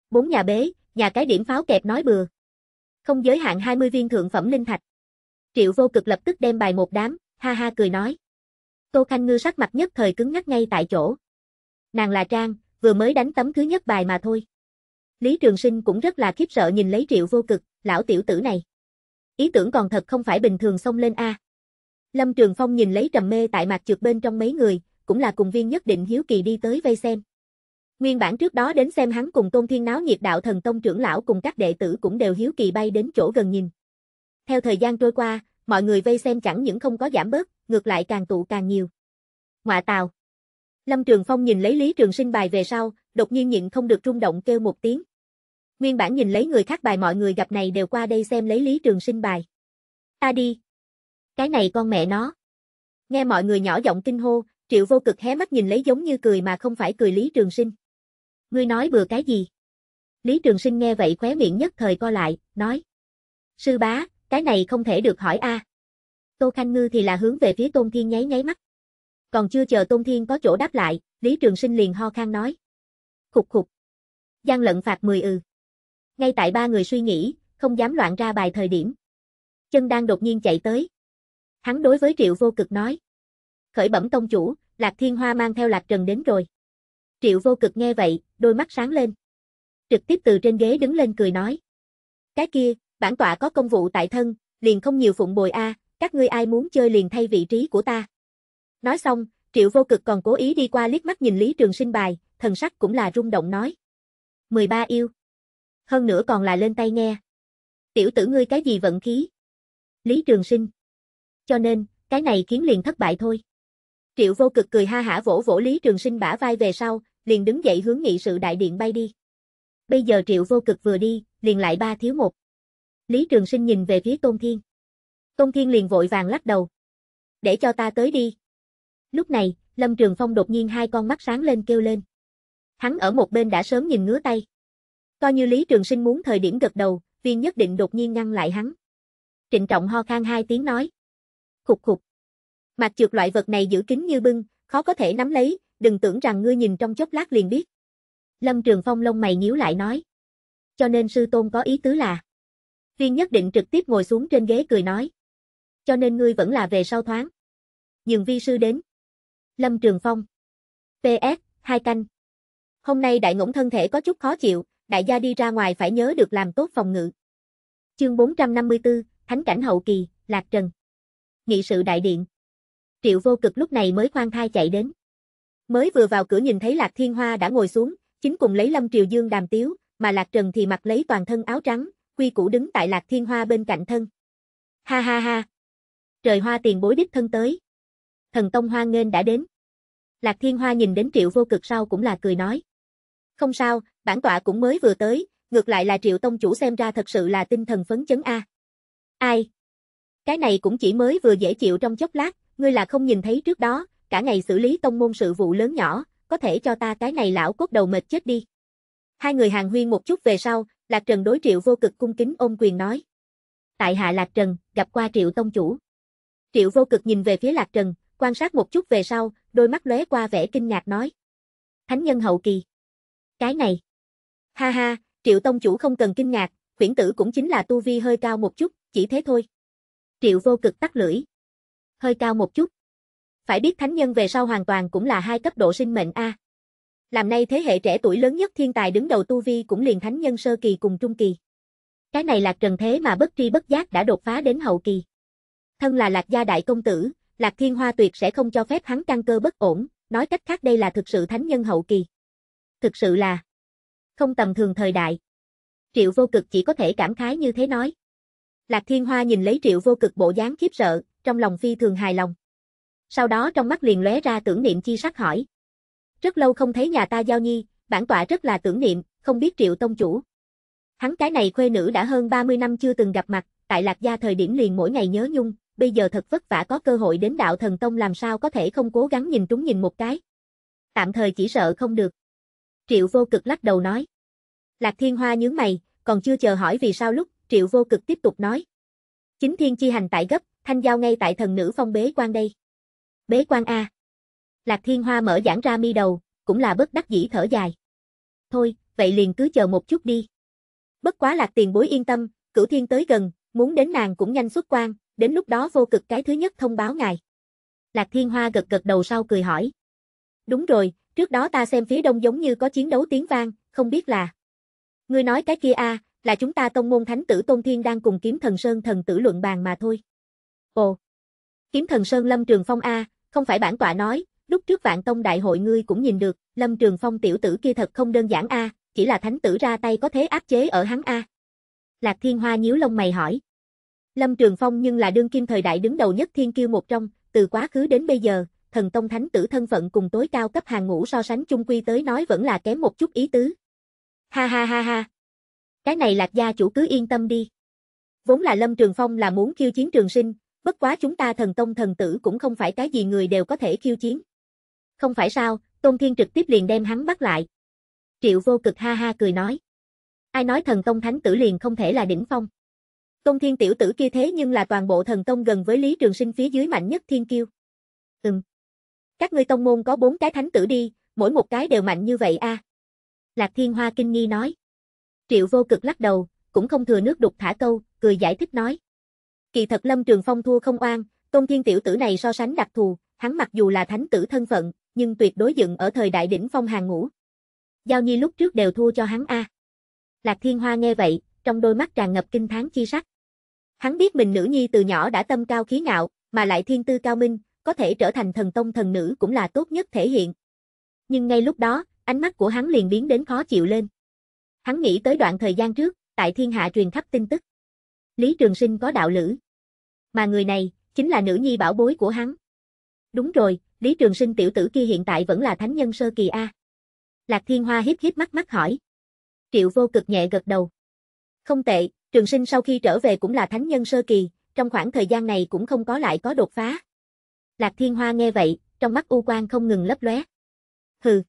Speaker 1: Bốn nhà bế, nhà cái điểm pháo kẹp nói bừa. Không giới hạn 20 viên thượng phẩm linh thạch. Triệu vô cực lập tức đem bài một đám, ha ha cười nói. Tô Khanh Ngư sắc mặt nhất thời cứng ngắc ngay tại chỗ. Nàng là Trang, vừa mới đánh tấm thứ nhất bài mà thôi. Lý Trường Sinh cũng rất là khiếp sợ nhìn lấy triệu vô cực, lão tiểu tử này. Ý tưởng còn thật không phải bình thường xông lên A. Lâm Trường Phong nhìn lấy trầm mê tại mặt trượt bên trong mấy người, cũng là cùng viên nhất định hiếu kỳ đi tới vây xem. Nguyên bản trước đó đến xem hắn cùng Tôn Thiên Náo nhiệt đạo thần tông trưởng lão cùng các đệ tử cũng đều hiếu kỳ bay đến chỗ gần nhìn. Theo thời gian trôi qua, mọi người vây xem chẳng những không có giảm bớt, ngược lại càng tụ càng nhiều. Ngoạ tào. Lâm Trường Phong nhìn lấy Lý Trường Sinh bài về sau, đột nhiên nhịn không được rung động kêu một tiếng. Nguyên bản nhìn lấy người khác bài mọi người gặp này đều qua đây xem lấy Lý Trường Sinh bài. Ta đi, cái này con mẹ nó. Nghe mọi người nhỏ giọng kinh hô, triệu vô cực hé mắt nhìn lấy giống như cười mà không phải cười Lý Trường Sinh. Ngươi nói bừa cái gì? Lý Trường Sinh nghe vậy khóe miệng nhất thời co lại, nói. Sư bá, cái này không thể được hỏi a. À. Tô Khanh Ngư thì là hướng về phía Tôn Thiên nháy nháy mắt. Còn chưa chờ Tôn Thiên có chỗ đáp lại, Lý Trường Sinh liền ho khan nói. Khục khục. Giang lận phạt mười ừ. Ngay tại ba người suy nghĩ, không dám loạn ra bài thời điểm. Chân đang đột nhiên chạy tới. Hắn đối với Triệu Vô Cực nói. Khởi bẩm tông chủ, Lạc Thiên Hoa mang theo Lạc Trần đến rồi. Triệu Vô Cực nghe vậy, đôi mắt sáng lên. Trực tiếp từ trên ghế đứng lên cười nói. Cái kia, bản tọa có công vụ tại thân, liền không nhiều phụng bồi a, các ngươi ai muốn chơi liền thay vị trí của ta. Nói xong, Triệu Vô Cực còn cố ý đi qua liếc mắt nhìn Lý Trường Sinh bài, thần sắc cũng là rung động nói. 13 yêu. Hơn nữa còn là lên tay nghe. Tiểu tử ngươi cái gì vận khí? Lý Trường Sinh cho nên, cái này khiến liền thất bại thôi. Triệu vô cực cười ha hả vỗ vỗ Lý Trường Sinh bả vai về sau, liền đứng dậy hướng nghị sự đại điện bay đi. Bây giờ triệu vô cực vừa đi, liền lại ba thiếu một. Lý Trường Sinh nhìn về phía Tôn Thiên. Tôn Thiên liền vội vàng lắc đầu. Để cho ta tới đi. Lúc này, Lâm Trường Phong đột nhiên hai con mắt sáng lên kêu lên. Hắn ở một bên đã sớm nhìn ngứa tay. Coi như Lý Trường Sinh muốn thời điểm gật đầu, viên nhất định đột nhiên ngăn lại hắn. Trịnh trọng ho khan hai tiếng nói khục khục. Mạc trượt loại vật này giữ kín như bưng, khó có thể nắm lấy, đừng tưởng rằng ngươi nhìn trong chốc lát liền biết. Lâm Trường Phong lông mày nhíu lại nói. Cho nên sư tôn có ý tứ là. Viên nhất định trực tiếp ngồi xuống trên ghế cười nói. Cho nên ngươi vẫn là về sau thoáng. Dường vi sư đến. Lâm Trường Phong. PS, hai canh. Hôm nay đại ngỗng thân thể có chút khó chịu, đại gia đi ra ngoài phải nhớ được làm tốt phòng ngự. Chương 454, Thánh cảnh hậu kỳ, Lạc Trần nghị sự đại điện. Triệu vô cực lúc này mới khoan thai chạy đến. Mới vừa vào cửa nhìn thấy Lạc Thiên Hoa đã ngồi xuống, chính cùng lấy Lâm Triều Dương đàm tiếu, mà Lạc Trần thì mặc lấy toàn thân áo trắng, quy củ đứng tại Lạc Thiên Hoa bên cạnh thân. Ha ha ha! Trời hoa tiền bối đích thân tới. Thần Tông Hoa Nghênh đã đến. Lạc Thiên Hoa nhìn đến Triệu Vô Cực sau cũng là cười nói. Không sao, bản tọa cũng mới vừa tới, ngược lại là Triệu Tông Chủ xem ra thật sự là tinh thần phấn chấn a. Ai, cái này cũng chỉ mới vừa dễ chịu trong chốc lát, ngươi là không nhìn thấy trước đó, cả ngày xử lý tông môn sự vụ lớn nhỏ, có thể cho ta cái này lão cốt đầu mệt chết đi. Hai người hàng huyên một chút về sau, Lạc Trần đối Triệu Vô Cực cung kính ôm quyền nói. Tại hạ Lạc Trần, gặp qua Triệu Tông Chủ. Triệu Vô Cực nhìn về phía Lạc Trần, quan sát một chút về sau, đôi mắt lóe qua vẻ kinh ngạc nói. Thánh nhân hậu kỳ. Cái này. Ha ha, Triệu Tông Chủ không cần kinh ngạc, khuyển tử cũng chính là tu vi hơi cao một chút, chỉ thế thôi. Triệu vô cực tắt lưỡi. Hơi cao một chút. Phải biết thánh nhân về sau hoàn toàn cũng là hai cấp độ sinh mệnh A. Làm nay thế hệ trẻ tuổi lớn nhất thiên tài đứng đầu tu vi cũng liền thánh nhân sơ kỳ cùng trung kỳ. Cái này lạc trần thế mà bất tri bất giác đã đột phá đến hậu kỳ. Thân là lạc gia đại công tử, lạc thiên hoa tuyệt sẽ không cho phép hắn căng cơ bất ổn, nói cách khác đây là thực sự thánh nhân hậu kỳ. Thực sự là không tầm thường thời đại. Triệu vô cực chỉ có thể cảm khái như thế nói. Lạc Thiên Hoa nhìn lấy triệu vô cực bộ dáng khiếp sợ, trong lòng phi thường hài lòng. Sau đó trong mắt liền lóe ra tưởng niệm chi sắc hỏi. Rất lâu không thấy nhà ta giao nhi, bản tọa rất là tưởng niệm, không biết triệu tông chủ. Hắn cái này khuê nữ đã hơn 30 năm chưa từng gặp mặt, tại Lạc Gia thời điểm liền mỗi ngày nhớ nhung, bây giờ thật vất vả có cơ hội đến đạo thần tông làm sao có thể không cố gắng nhìn trúng nhìn một cái. Tạm thời chỉ sợ không được. Triệu vô cực lắc đầu nói. Lạc Thiên Hoa nhướng mày, còn chưa chờ hỏi vì sao lúc triệu vô cực tiếp tục nói. Chính thiên chi hành tại gấp, thanh giao ngay tại thần nữ phong bế quan đây. Bế quan A. Lạc thiên hoa mở giảng ra mi đầu, cũng là bất đắc dĩ thở dài. Thôi, vậy liền cứ chờ một chút đi. Bất quá lạc tiền bối yên tâm, cửu thiên tới gần, muốn đến nàng cũng nhanh xuất quan, đến lúc đó vô cực cái thứ nhất thông báo ngài. Lạc thiên hoa gật gật đầu sau cười hỏi. Đúng rồi, trước đó ta xem phía đông giống như có chiến đấu tiếng vang, không biết là... Ngươi nói cái kia a, à, là chúng ta tông môn thánh tử Tôn Thiên đang cùng kiếm thần Sơn thần tử luận bàn mà thôi. Ồ! Kiếm thần Sơn Lâm Trường Phong A, không phải bản tọa nói, lúc trước vạn tông đại hội ngươi cũng nhìn được, Lâm Trường Phong tiểu tử kia thật không đơn giản A, chỉ là thánh tử ra tay có thế áp chế ở hắn A. Lạc Thiên Hoa nhíu lông mày hỏi. Lâm Trường Phong nhưng là đương kim thời đại đứng đầu nhất thiên kiêu một trong, từ quá khứ đến bây giờ, thần tông thánh tử thân phận cùng tối cao cấp hàng ngũ so sánh chung quy tới nói vẫn là kém một chút ý tứ. Ha ha ha ha, cái này lạc gia chủ cứ yên tâm đi. Vốn là Lâm Trường Phong là muốn khiêu chiến trường sinh, bất quá chúng ta thần tông thần tử cũng không phải cái gì người đều có thể khiêu chiến. Không phải sao, Tôn Thiên trực tiếp liền đem hắn bắt lại. Triệu vô cực ha ha cười nói. Ai nói thần tông thánh tử liền không thể là đỉnh phong. Tôn Thiên tiểu tử kia thế nhưng là toàn bộ thần tông gần với Lý Trường Sinh phía dưới mạnh nhất thiên kiêu. Ừm. Các ngươi tông môn có bốn cái thánh tử đi, mỗi một cái đều mạnh như vậy a. À? Lạc Thiên Hoa kinh nghi nói. Triệu vô cực lắc đầu, cũng không thừa nước đục thả câu, cười giải thích nói. Kỳ thật Lâm Trường Phong thua không oan, Tôn Thiên tiểu tử này so sánh đặc thù, hắn mặc dù là thánh tử thân phận, nhưng tuyệt đối dựng ở thời đại đỉnh phong hàng ngũ. Giao Nhi lúc trước đều thua cho hắn a. Lạc Thiên Hoa nghe vậy, trong đôi mắt tràn ngập kinh tháng chi sắc. Hắn biết mình nữ nhi từ nhỏ đã tâm cao khí ngạo, mà lại thiên tư cao minh, có thể trở thành thần tông thần nữ cũng là tốt nhất thể hiện. Nhưng ngay lúc đó, ánh mắt của hắn liền biến đến khó chịu lên. Hắn nghĩ tới đoạn thời gian trước, tại thiên hạ truyền khắp tin tức. Lý Trường Sinh có đạo lữ. Mà người này, chính là nữ nhi bảo bối của hắn. Đúng rồi, Lý Trường Sinh tiểu tử kia hiện tại vẫn là thánh nhân sơ kỳ A. Lạc Thiên Hoa hiếp hiếp mắt mắt hỏi. Triệu vô cực nhẹ gật đầu. Không tệ, Trường Sinh sau khi trở về cũng là thánh nhân sơ kỳ, trong khoảng thời gian này cũng không có lại có đột phá. Lạc Thiên Hoa nghe vậy, trong mắt u quang không ngừng lấp lóe. Hừ.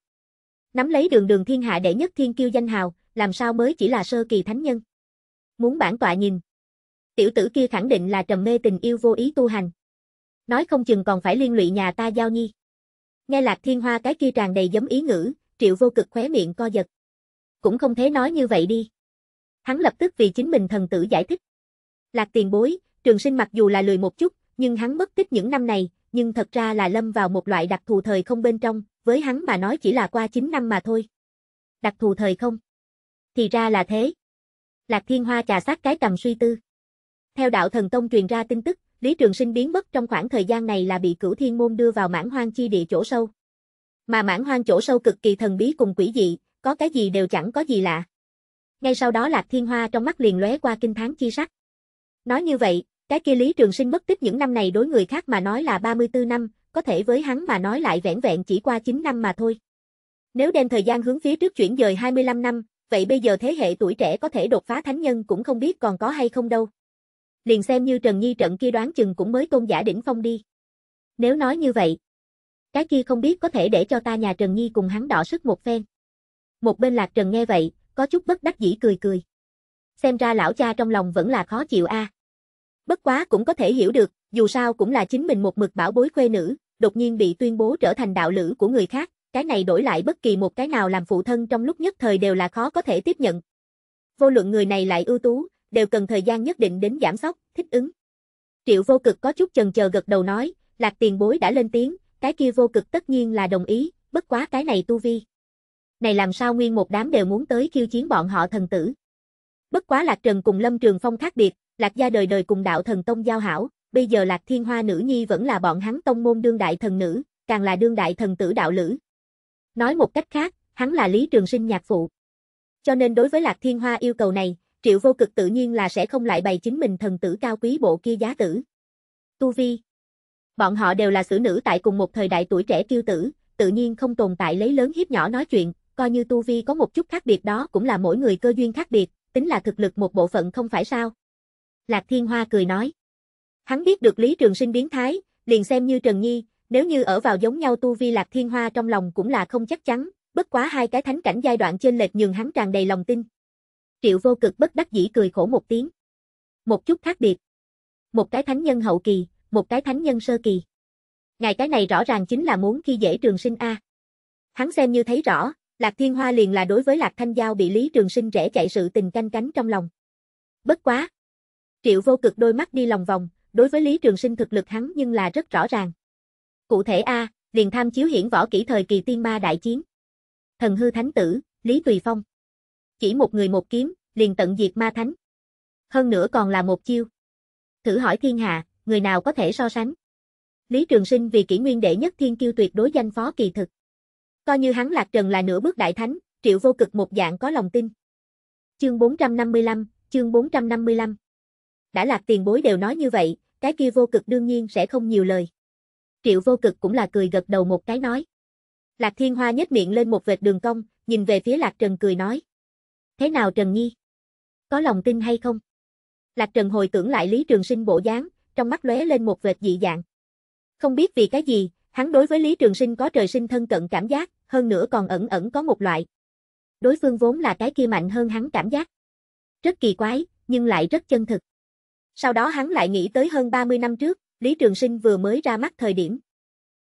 Speaker 1: Nắm lấy đường đường thiên hạ đệ nhất thiên kiêu danh hào, làm sao mới chỉ là sơ kỳ thánh nhân. Muốn bản tọa nhìn. Tiểu tử kia khẳng định là trầm mê tình yêu vô ý tu hành. Nói không chừng còn phải liên lụy nhà ta giao nhi. Nghe lạc thiên hoa cái kia tràn đầy giấm ý ngữ, triệu vô cực khóe miệng co giật. Cũng không thế nói như vậy đi. Hắn lập tức vì chính mình thần tử giải thích. Lạc tiền bối, trường sinh mặc dù là lười một chút, nhưng hắn mất tích những năm này, nhưng thật ra là lâm vào một loại đặc thù thời không bên trong, với hắn mà nói chỉ là qua 9 năm mà thôi. Đặc thù thời không. Thì ra là thế. Lạc Thiên Hoa trà sát cái cầm suy tư. Theo đạo thần tông truyền ra tin tức, Lý Trường Sinh biến mất trong khoảng thời gian này là bị Cửu Thiên môn đưa vào mãn hoang chi địa chỗ sâu. Mà mãn hoang chỗ sâu cực kỳ thần bí cùng quỷ dị, có cái gì đều chẳng có gì lạ. Ngay sau đó Lạc Thiên Hoa trong mắt liền lóe qua kinh tháng chi sắc. Nói như vậy, cái kia Lý Trường Sinh mất tích những năm này đối người khác mà nói là 34 năm, có thể với hắn mà nói lại vẻn vẹn chỉ qua 9 năm mà thôi. Nếu đem thời gian hướng phía trước chuyển dời 25 năm, vậy bây giờ thế hệ tuổi trẻ có thể đột phá thánh nhân cũng không biết còn có hay không đâu. Liền xem như Trần Nhi trận kia đoán chừng cũng mới tôn giả đỉnh phong đi. Nếu nói như vậy, cái kia không biết có thể để cho ta nhà Trần Nhi cùng hắn đỏ sức một phen. Một bên Lạc Trần nghe vậy, có chút bất đắc dĩ cười cười. Xem ra lão cha trong lòng vẫn là khó chịu a. À. Bất quá cũng có thể hiểu được, dù sao cũng là chính mình một mực bảo bối khuê nữ, đột nhiên bị tuyên bố trở thành đạo lữ của người khác, cái này đổi lại bất kỳ một cái nào làm phụ thân trong lúc nhất thời đều là khó có thể tiếp nhận. Vô luận người này lại ưu tú, đều cần thời gian nhất định đến giảm sóc, thích ứng. Triệu vô cực có chút chần chờ gật đầu nói, lạc tiền bối đã lên tiếng, cái kia vô cực tất nhiên là đồng ý, bất quá cái này tu vi. Này làm sao nguyên một đám đều muốn tới khiêu chiến bọn họ thần tử. Bất quá lạc trần cùng lâm trường phong khác biệt, lạc gia đời đời cùng đạo thần tông giao hảo, bây giờ lạc thiên hoa nữ nhi vẫn là bọn hắn tông môn đương đại thần nữ, càng là đương đại thần tử đạo lữ, Nói một cách khác, hắn là Lý Trường Sinh nhạc phụ. Cho nên đối với Lạc Thiên Hoa yêu cầu này, Triệu Vô Cực tự nhiên là sẽ không lại bày chính mình thần tử cao quý bộ kia giá tử. Tu Vi Bọn họ đều là xử nữ tại cùng một thời đại tuổi trẻ kiêu tử, tự nhiên không tồn tại lấy lớn hiếp nhỏ nói chuyện, coi như Tu Vi có một chút khác biệt đó cũng là mỗi người cơ duyên khác biệt, tính là thực lực một bộ phận không phải sao. Lạc Thiên Hoa cười nói. Hắn biết được Lý Trường Sinh biến thái, liền xem như Trần Nhi, nếu như ở vào giống nhau tu vi Lạc Thiên Hoa trong lòng cũng là không chắc chắn, bất quá hai cái thánh cảnh giai đoạn trên lệch nhường hắn tràn đầy lòng tin. Triệu vô cực bất đắc dĩ cười khổ một tiếng. Một chút khác biệt. Một cái thánh nhân hậu kỳ, một cái thánh nhân sơ kỳ. Ngài cái này rõ ràng chính là muốn khi dễ trường sinh A. Hắn xem như thấy rõ, Lạc Thiên Hoa liền là đối với Lạc Thanh Giao bị Lý Trường Sinh rẽ chạy sự tình canh cánh trong lòng. Bất quá. Triệu vô cực đôi mắt đi lòng vòng, đối với Lý Trường Sinh thực lực hắn nhưng là rất rõ ràng. Cụ thể A, liền tham chiếu hiển võ kỹ thời kỳ tiên ma đại chiến. Thần hư thánh tử, Lý Tùy Phong. Chỉ một người một kiếm, liền tận diệt ma thánh. Hơn nữa còn là một chiêu. Thử hỏi thiên hạ, người nào có thể so sánh? Lý Trường Sinh vì kỷ nguyên đệ nhất thiên kiêu tuyệt đối danh phó kỳ thực. Coi như hắn lạc trần là nửa bước đại thánh, triệu vô cực một dạng có lòng tin. Chương 455, chương 455. Đã lạc tiền bối đều nói như vậy, cái kia vô cực đương nhiên sẽ không nhiều lời. Triệu vô cực cũng là cười gật đầu một cái nói. Lạc Thiên Hoa nhếch miệng lên một vệt đường cong, nhìn về phía Lạc Trần cười nói. Thế nào Trần Nhi? Có lòng tin hay không? Lạc Trần hồi tưởng lại Lý Trường Sinh bộ dáng, trong mắt lóe lên một vệt dị dạng. Không biết vì cái gì, hắn đối với Lý Trường Sinh có trời sinh thân cận cảm giác, hơn nữa còn ẩn ẩn có một loại. Đối phương vốn là cái kia mạnh hơn hắn cảm giác. Rất kỳ quái, nhưng lại rất chân thực. Sau đó hắn lại nghĩ tới hơn 30 năm trước, Lý Trường Sinh vừa mới ra mắt thời điểm.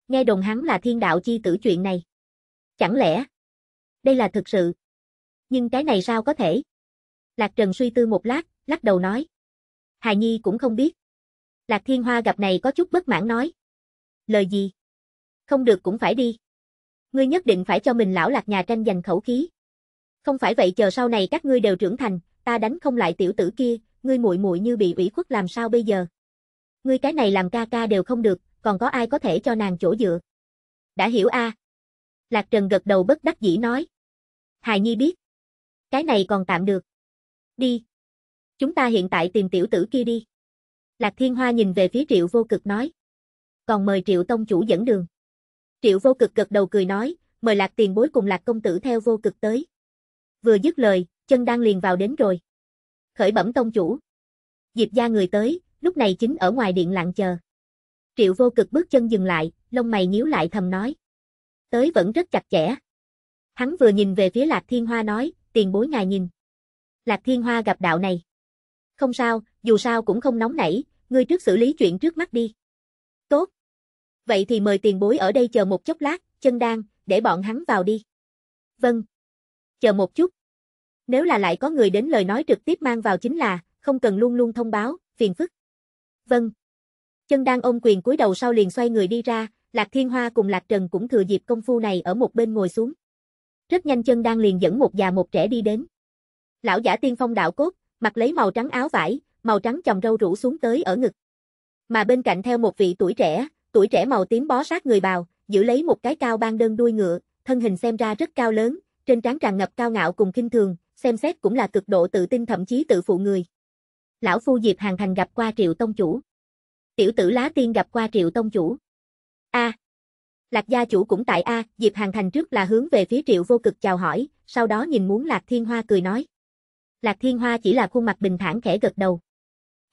Speaker 1: Nghe đồng hắn là thiên đạo chi tử chuyện này. Chẳng lẽ, đây là thực sự? Nhưng cái này sao có thể? Lạc Trần suy tư một lát, lắc đầu nói. Hài Nhi cũng không biết. Lạc Thiên Hoa gặp này có chút bất mãn nói. Lời gì? Không được cũng phải đi. Ngươi nhất định phải cho mình lão Lạc nhà tranh giành khẩu khí. Không phải vậy chờ sau này các ngươi đều trưởng thành, ta đánh không lại tiểu tử kia, ngươi muội muội như bị ủy khuất làm sao bây giờ? ngươi cái này làm ca ca đều không được, còn có ai có thể cho nàng chỗ dựa. Đã hiểu a Lạc Trần gật đầu bất đắc dĩ nói. Hài Nhi biết. Cái này còn tạm được. Đi. Chúng ta hiện tại tìm tiểu tử kia đi. Lạc Thiên Hoa nhìn về phía Triệu Vô Cực nói. Còn mời Triệu Tông Chủ dẫn đường. Triệu Vô Cực gật đầu cười nói, mời Lạc Tiền Bối cùng Lạc Công Tử theo Vô Cực tới. Vừa dứt lời, chân đang liền vào đến rồi. Khởi bẩm Tông Chủ. Diệp gia người tới, lúc này chính ở ngoài điện lặng chờ. Triệu vô cực bước chân dừng lại, lông mày nhíu lại thầm nói. Tới vẫn rất chặt chẽ. Hắn vừa nhìn về phía Lạc Thiên Hoa nói, tiền bối ngài nhìn. Lạc Thiên Hoa gặp đạo này. Không sao, dù sao cũng không nóng nảy, ngươi trước xử lý chuyện trước mắt đi. Tốt. Vậy thì mời tiền bối ở đây chờ một chốc lát, chân đan, để bọn hắn vào đi. Vâng. Chờ một chút. Nếu là lại có người đến lời nói trực tiếp mang vào chính là, không cần luôn luôn thông báo, phiền phức vâng. Chân đang ôm quyền cúi đầu sau liền xoay người đi ra, Lạc Thiên Hoa cùng Lạc Trần cũng thừa dịp công phu này ở một bên ngồi xuống. Rất nhanh chân đang liền dẫn một già một trẻ đi đến. Lão giả tiên phong đạo cốt, mặc lấy màu trắng áo vải, màu trắng chồng râu rủ xuống tới ở ngực. Mà bên cạnh theo một vị tuổi trẻ, tuổi trẻ màu tím bó sát người bào, giữ lấy một cái cao ban đơn đuôi ngựa, thân hình xem ra rất cao lớn, trên trán tràn ngập cao ngạo cùng kinh thường, xem xét cũng là cực độ tự tin thậm chí tự phụ người lão phu Diệp Hàng Thành gặp qua Triệu Tông Chủ. Tiểu tử lá tiên gặp qua Triệu Tông Chủ. A. À, Lạc gia chủ cũng tại A, Diệp Hàng Thành trước là hướng về phía Triệu Vô Cực chào hỏi, sau đó nhìn muốn Lạc Thiên Hoa cười nói. Lạc Thiên Hoa chỉ là khuôn mặt bình thản khẽ gật đầu.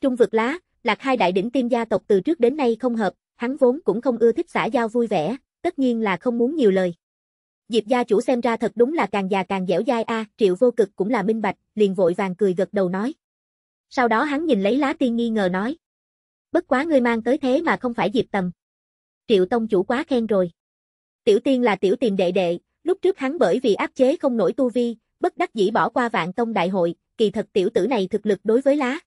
Speaker 1: Trung vực lá, Lạc hai đại đỉnh tiên gia tộc từ trước đến nay không hợp, hắn vốn cũng không ưa thích xã giao vui vẻ, tất nhiên là không muốn nhiều lời. Diệp gia chủ xem ra thật đúng là càng già càng dẻo dai a, à, Triệu Vô Cực cũng là minh bạch, liền vội vàng cười gật đầu nói. Sau đó hắn nhìn lấy lá tiên nghi ngờ nói. Bất quá ngươi mang tới thế mà không phải Diệp Tầm. Triệu Tông chủ quá khen rồi. Tiểu tiên là tiểu tiền đệ đệ, lúc trước hắn bởi vì áp chế không nổi tu vi, bất đắc dĩ bỏ qua vạn tông đại hội, kỳ thật tiểu tử này thực lực đối với lá.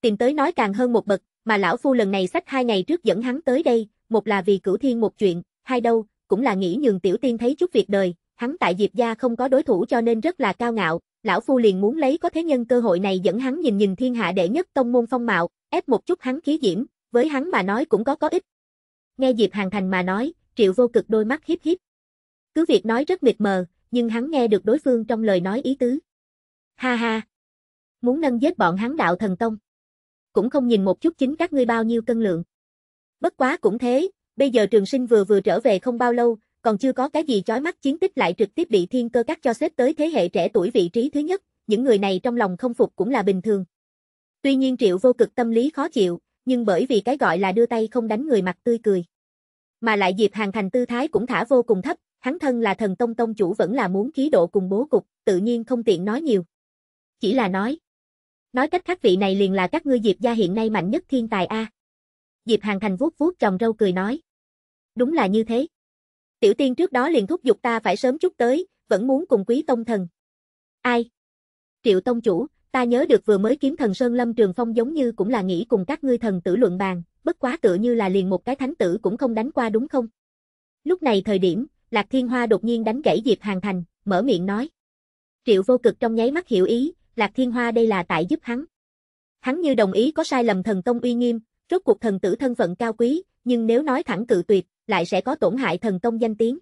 Speaker 1: Tìm tới nói càng hơn một bậc, mà lão phu lần này sách hai ngày trước dẫn hắn tới đây, một là vì cửu thiên một chuyện, hai đâu, cũng là nghĩ nhường tiểu tiên thấy chút việc đời, hắn tại Diệp gia không có đối thủ cho nên rất là cao ngạo, lão phu liền muốn lấy có thế nhân cơ hội này dẫn hắn nhìn nhìn thiên hạ đệ nhất tông môn phong mạo, ép một chút hắn khí diễm, với hắn mà nói cũng có có ích. Nghe Diệp Hàng Thành mà nói, Triệu Vô Cực đôi mắt hiếp hiếp. Cứ việc nói rất mịt mờ, nhưng hắn nghe được đối phương trong lời nói ý tứ. Ha ha! Muốn nâng giết bọn hắn đạo thần tông. Cũng không nhìn một chút chính các ngươi bao nhiêu cân lượng. Bất quá cũng thế, bây giờ trường sinh vừa vừa trở về không bao lâu, còn chưa có cái gì chói mắt chiến tích lại trực tiếp bị thiên cơ cắt cho xếp tới thế hệ trẻ tuổi vị trí thứ nhất, những người này trong lòng không phục cũng là bình thường. Tuy nhiên triệu vô cực tâm lý khó chịu, nhưng bởi vì cái gọi là đưa tay không đánh người mặt tươi cười. Mà lại Diệp Hàng Thành tư thái cũng thả vô cùng thấp, hắn thân là thần tông tông chủ vẫn là muốn khí độ cùng bố cục, tự nhiên không tiện nói nhiều. Chỉ là nói. Nói cách khác vị này liền là các ngươi Diệp gia hiện nay mạnh nhất thiên tài A. Diệp Hàng Thành vuốt vuốt trồng râu cười nói. Đúng là như thế. Tiểu tiên trước đó liền thúc giục ta phải sớm chút tới, vẫn muốn cùng quý tông thần. Ai? Triệu tông chủ, ta nhớ được vừa mới kiếm thần Sơn Lâm Trường Phong giống như cũng là nghĩ cùng các ngươi thần tử luận bàn, bất quá tựa như là liền một cái thánh tử cũng không đánh qua đúng không? Lúc này thời điểm, Lạc Thiên Hoa đột nhiên đánh gãy Diệp Hàng Thành, mở miệng nói. Triệu vô cực trong nháy mắt hiểu ý, Lạc Thiên Hoa đây là tại giúp hắn. Hắn như đồng ý có sai lầm thần tông uy nghiêm, rốt cuộc thần tử thân phận cao quý, nhưng nếu nói thẳng cự tuyệt, lại sẽ có tổn hại thần tông danh tiếng.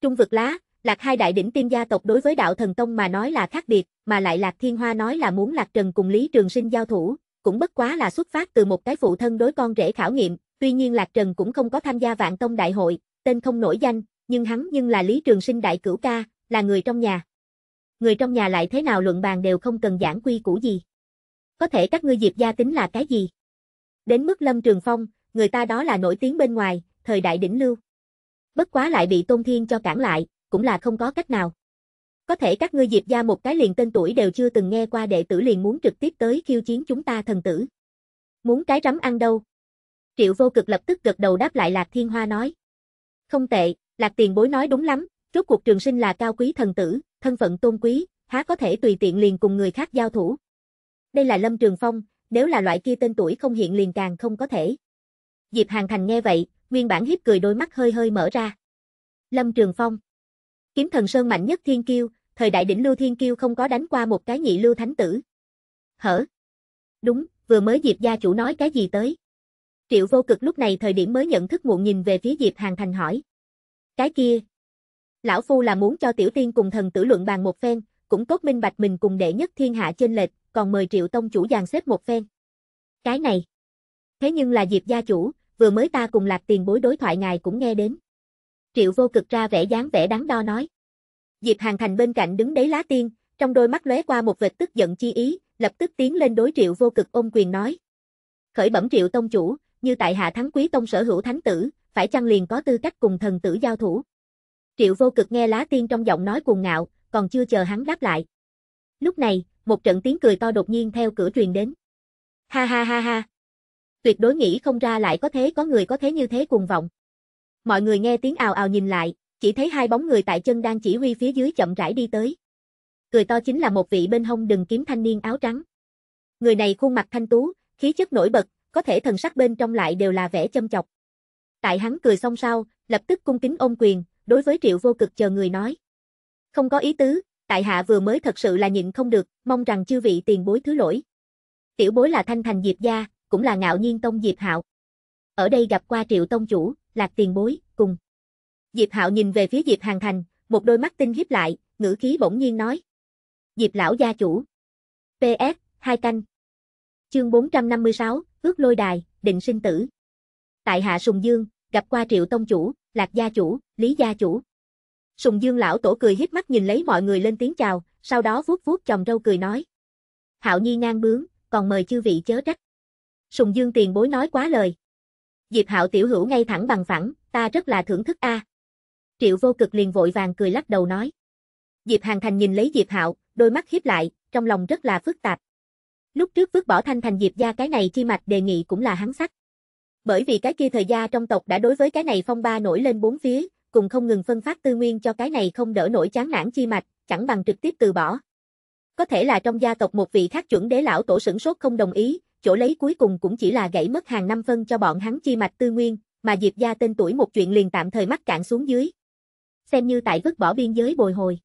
Speaker 1: Trung vực lá, lạc hai đại đỉnh tiên gia tộc đối với đạo thần tông mà nói là khác biệt, mà lại lạc thiên hoa nói là muốn lạc trần cùng Lý Trường Sinh giao thủ, cũng bất quá là xuất phát từ một cái phụ thân đối con rể khảo nghiệm, tuy nhiên lạc trần cũng không có tham gia vạn tông đại hội, tên không nổi danh, nhưng hắn nhưng là Lý Trường Sinh đại cửu ca, là người trong nhà. Người trong nhà lại thế nào luận bàn đều không cần giảng quy củ gì. Có thể các ngươi diệp gia tính là cái gì? Đến mức Lâm Trường Phong, người ta đó là nổi tiếng bên ngoài, thời đại đỉnh lưu. Bất quá lại bị Tôn Thiên cho cản lại, cũng là không có cách nào. Có thể các ngươi Diệp gia một cái liền tên tuổi đều chưa từng nghe qua đệ tử liền muốn trực tiếp tới khiêu chiến chúng ta thần tử. Muốn cái rắm ăn đâu? Triệu vô cực lập tức gật đầu đáp lại Lạc Thiên Hoa nói. Không tệ, Lạc Tiền Bối nói đúng lắm, rốt cuộc trường sinh là cao quý thần tử, thân phận tôn quý, há có thể tùy tiện liền cùng người khác giao thủ. Đây là Lâm Trường Phong, nếu là loại kia tên tuổi không hiện liền càng không có thể. Diệp Hàng Thành nghe vậy, nguyên bản hiếp cười đôi mắt hơi hơi mở ra. Lâm Trường Phong Kiếm thần Sơn mạnh nhất thiên kiêu, thời đại đỉnh lưu thiên kiêu không có đánh qua một cái nhị lưu thánh tử. Hở? Đúng, vừa mới Diệp gia chủ nói cái gì tới? Triệu vô cực lúc này thời điểm mới nhận thức muộn nhìn về phía Diệp Hàng Thành hỏi. Cái kia. Lão Phu là muốn cho tiểu tiên cùng thần tử luận bàn một phen, cũng tốt minh bạch mình cùng đệ nhất thiên hạ trên lệch, còn mời triệu tông chủ dàn xếp một phen. Cái này. Thế nhưng là Diệp gia chủ, vừa mới ta cùng lạc tiền bối đối thoại ngài cũng nghe đến. Triệu vô cực ra vẻ dáng vẻ đắn đo nói. Diệp Hàng Thành bên cạnh đứng đấy lá tiên, trong đôi mắt lóe qua một vệt tức giận chi ý, lập tức tiến lên đối triệu vô cực ôm quyền nói. Khởi bẩm triệu tông chủ, như tại hạ thắng quý tông sở hữu thánh tử, phải chăng liền có tư cách cùng thần tử giao thủ. Triệu vô cực nghe lá tiên trong giọng nói cuồng ngạo, còn chưa chờ hắn đáp lại. Lúc này, một trận tiếng cười to đột nhiên theo cửa truyền đến. Ha ha ha ha, tuyệt đối nghĩ không ra lại có thế có người có thế như thế cuồng vọng. Mọi người nghe tiếng ào ào nhìn lại, chỉ thấy hai bóng người tại chân đang chỉ huy phía dưới chậm rãi đi tới. Cười to chính là một vị bên hông đừng kiếm thanh niên áo trắng. Người này khuôn mặt thanh tú, khí chất nổi bật, có thể thần sắc bên trong lại đều là vẻ châm chọc. Tại hắn cười xong sau, lập tức cung kính ôm quyền, đối với Triệu Vô Cực chờ người nói. Không có ý tứ, tại hạ vừa mới thật sự là nhịn không được, mong rằng chư vị tiền bối thứ lỗi. Tiểu bối là Thanh Thành Diệp gia, cũng là ngạo nhiên tông Diệp Hạo. Ở đây gặp qua Triệu tông chủ, Lạc Tiền Bối, cùng. Diệp Hạo nhìn về phía Diệp Hàng Thành, một đôi mắt tinh hiếp lại, ngữ khí bỗng nhiên nói. Diệp lão gia chủ. PS, hai canh. Chương 456, ước lôi đài, định sinh tử. Tại hạ Sùng Dương, gặp qua Triệu tông chủ, Lạc gia chủ, Lý gia chủ. Sùng Dương lão tổ cười hiếp mắt nhìn lấy mọi người lên tiếng chào, sau đó vuốt vuốt chồng râu cười nói. Hạo Nhi ngang bướng, còn mời chư vị chớ trách. Sùng Dương tiền bối nói quá lời. Diệp Hạo tiểu hữu ngay thẳng bằng phẳng, ta rất là thưởng thức a. Triệu Vô Cực liền vội vàng cười lắc đầu nói. Diệp Hàng Thành nhìn lấy Diệp Hạo, đôi mắt hiếp lại, trong lòng rất là phức tạp. Lúc trước vứt bỏ Thanh Thành Diệp gia cái này chi mạch đề nghị cũng là hắn sắc. Bởi vì cái kia thời gia trong tộc đã đối với cái này phong ba nổi lên bốn phía, cùng không ngừng phân phát tư nguyên cho cái này không đỡ nổi chán nản chi mạch, chẳng bằng trực tiếp từ bỏ. Có thể là trong gia tộc một vị khác chuẩn đế lão tổ sửng sốt không đồng ý, chỗ lấy cuối cùng cũng chỉ là gãy mất hàng năm phân cho bọn hắn chi mạch tư nguyên, mà Diệp gia tên tuổi một chuyện liền tạm thời mắc cạn xuống dưới. Xem như tại vứt bỏ biên giới bồi hồi.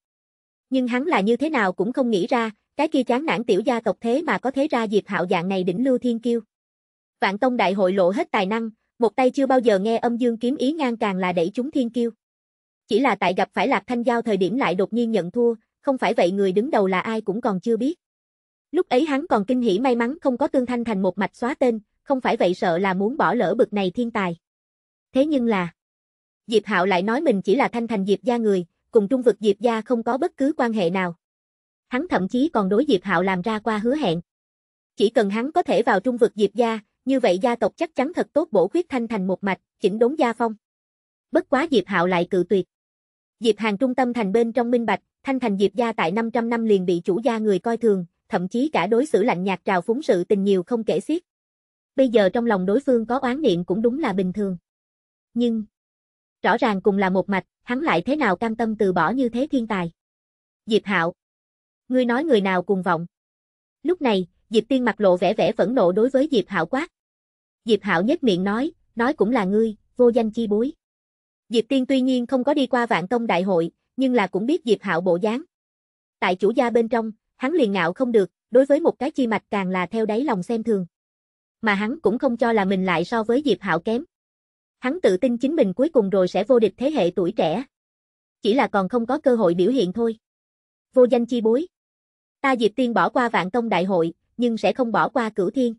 Speaker 1: Nhưng hắn là như thế nào cũng không nghĩ ra, cái kia chán nản tiểu gia tộc thế mà có thế ra Diệp Hạo dạng này đỉnh lưu thiên kiêu. Vạn Tông đại hội lộ hết tài năng, một tay chưa bao giờ nghe âm dương kiếm ý ngang càng là đẩy chúng thiên kiêu. Chỉ là tại gặp phải Lạc Thanh Giao thời điểm lại đột nhiên nhận thua, không phải vậy người đứng đầu là ai cũng còn chưa biết. Lúc ấy hắn còn kinh hỉ may mắn không có Tương Thanh thành một mạch xóa tên, không phải vậy sợ là muốn bỏ lỡ bực này thiên tài. Thế nhưng là, Diệp Hạo lại nói mình chỉ là Thanh thành Diệp gia người, cùng trung vực Diệp gia không có bất cứ quan hệ nào. Hắn thậm chí còn đối Diệp Hạo làm ra qua hứa hẹn. Chỉ cần hắn có thể vào trung vực Diệp gia, như vậy gia tộc chắc chắn thật tốt bổ khuyết Thanh thành một mạch, chỉnh đốn gia phong. Bất quá Diệp Hạo lại cự tuyệt. Diệp Hàng trung tâm thành bên trong minh bạch, Thanh thành Diệp gia tại 500 năm liền bị chủ gia người coi thường, thậm chí cả đối xử lạnh nhạt trào phúng sự tình nhiều không kể xiết. Bây giờ trong lòng đối phương có oán niệm cũng đúng là bình thường. Nhưng, rõ ràng cùng là một mạch, hắn lại thế nào cam tâm từ bỏ như thế thiên tài. Diệp Hạo, ngươi nói người nào cùng vọng? Lúc này, Diệp Tiên mặt lộ vẻ vẻ phẫn nộ đối với Diệp Hạo quát. Diệp Hạo nhếch miệng nói, nói cũng là ngươi, vô danh chi bối. Diệp Tiên tuy nhiên không có đi qua Vạn công đại hội, nhưng là cũng biết Diệp Hạo bộ dáng. Tại chủ gia bên trong, hắn liền ngạo không được, đối với một cái chi mạch càng là theo đáy lòng xem thường. Mà hắn cũng không cho là mình lại so với Diệp Hạo kém. Hắn tự tin chính mình cuối cùng rồi sẽ vô địch thế hệ tuổi trẻ. Chỉ là còn không có cơ hội biểu hiện thôi. Vô danh chi bối. Ta Diệp Tiên bỏ qua vạn công đại hội, nhưng sẽ không bỏ qua cửu thiên.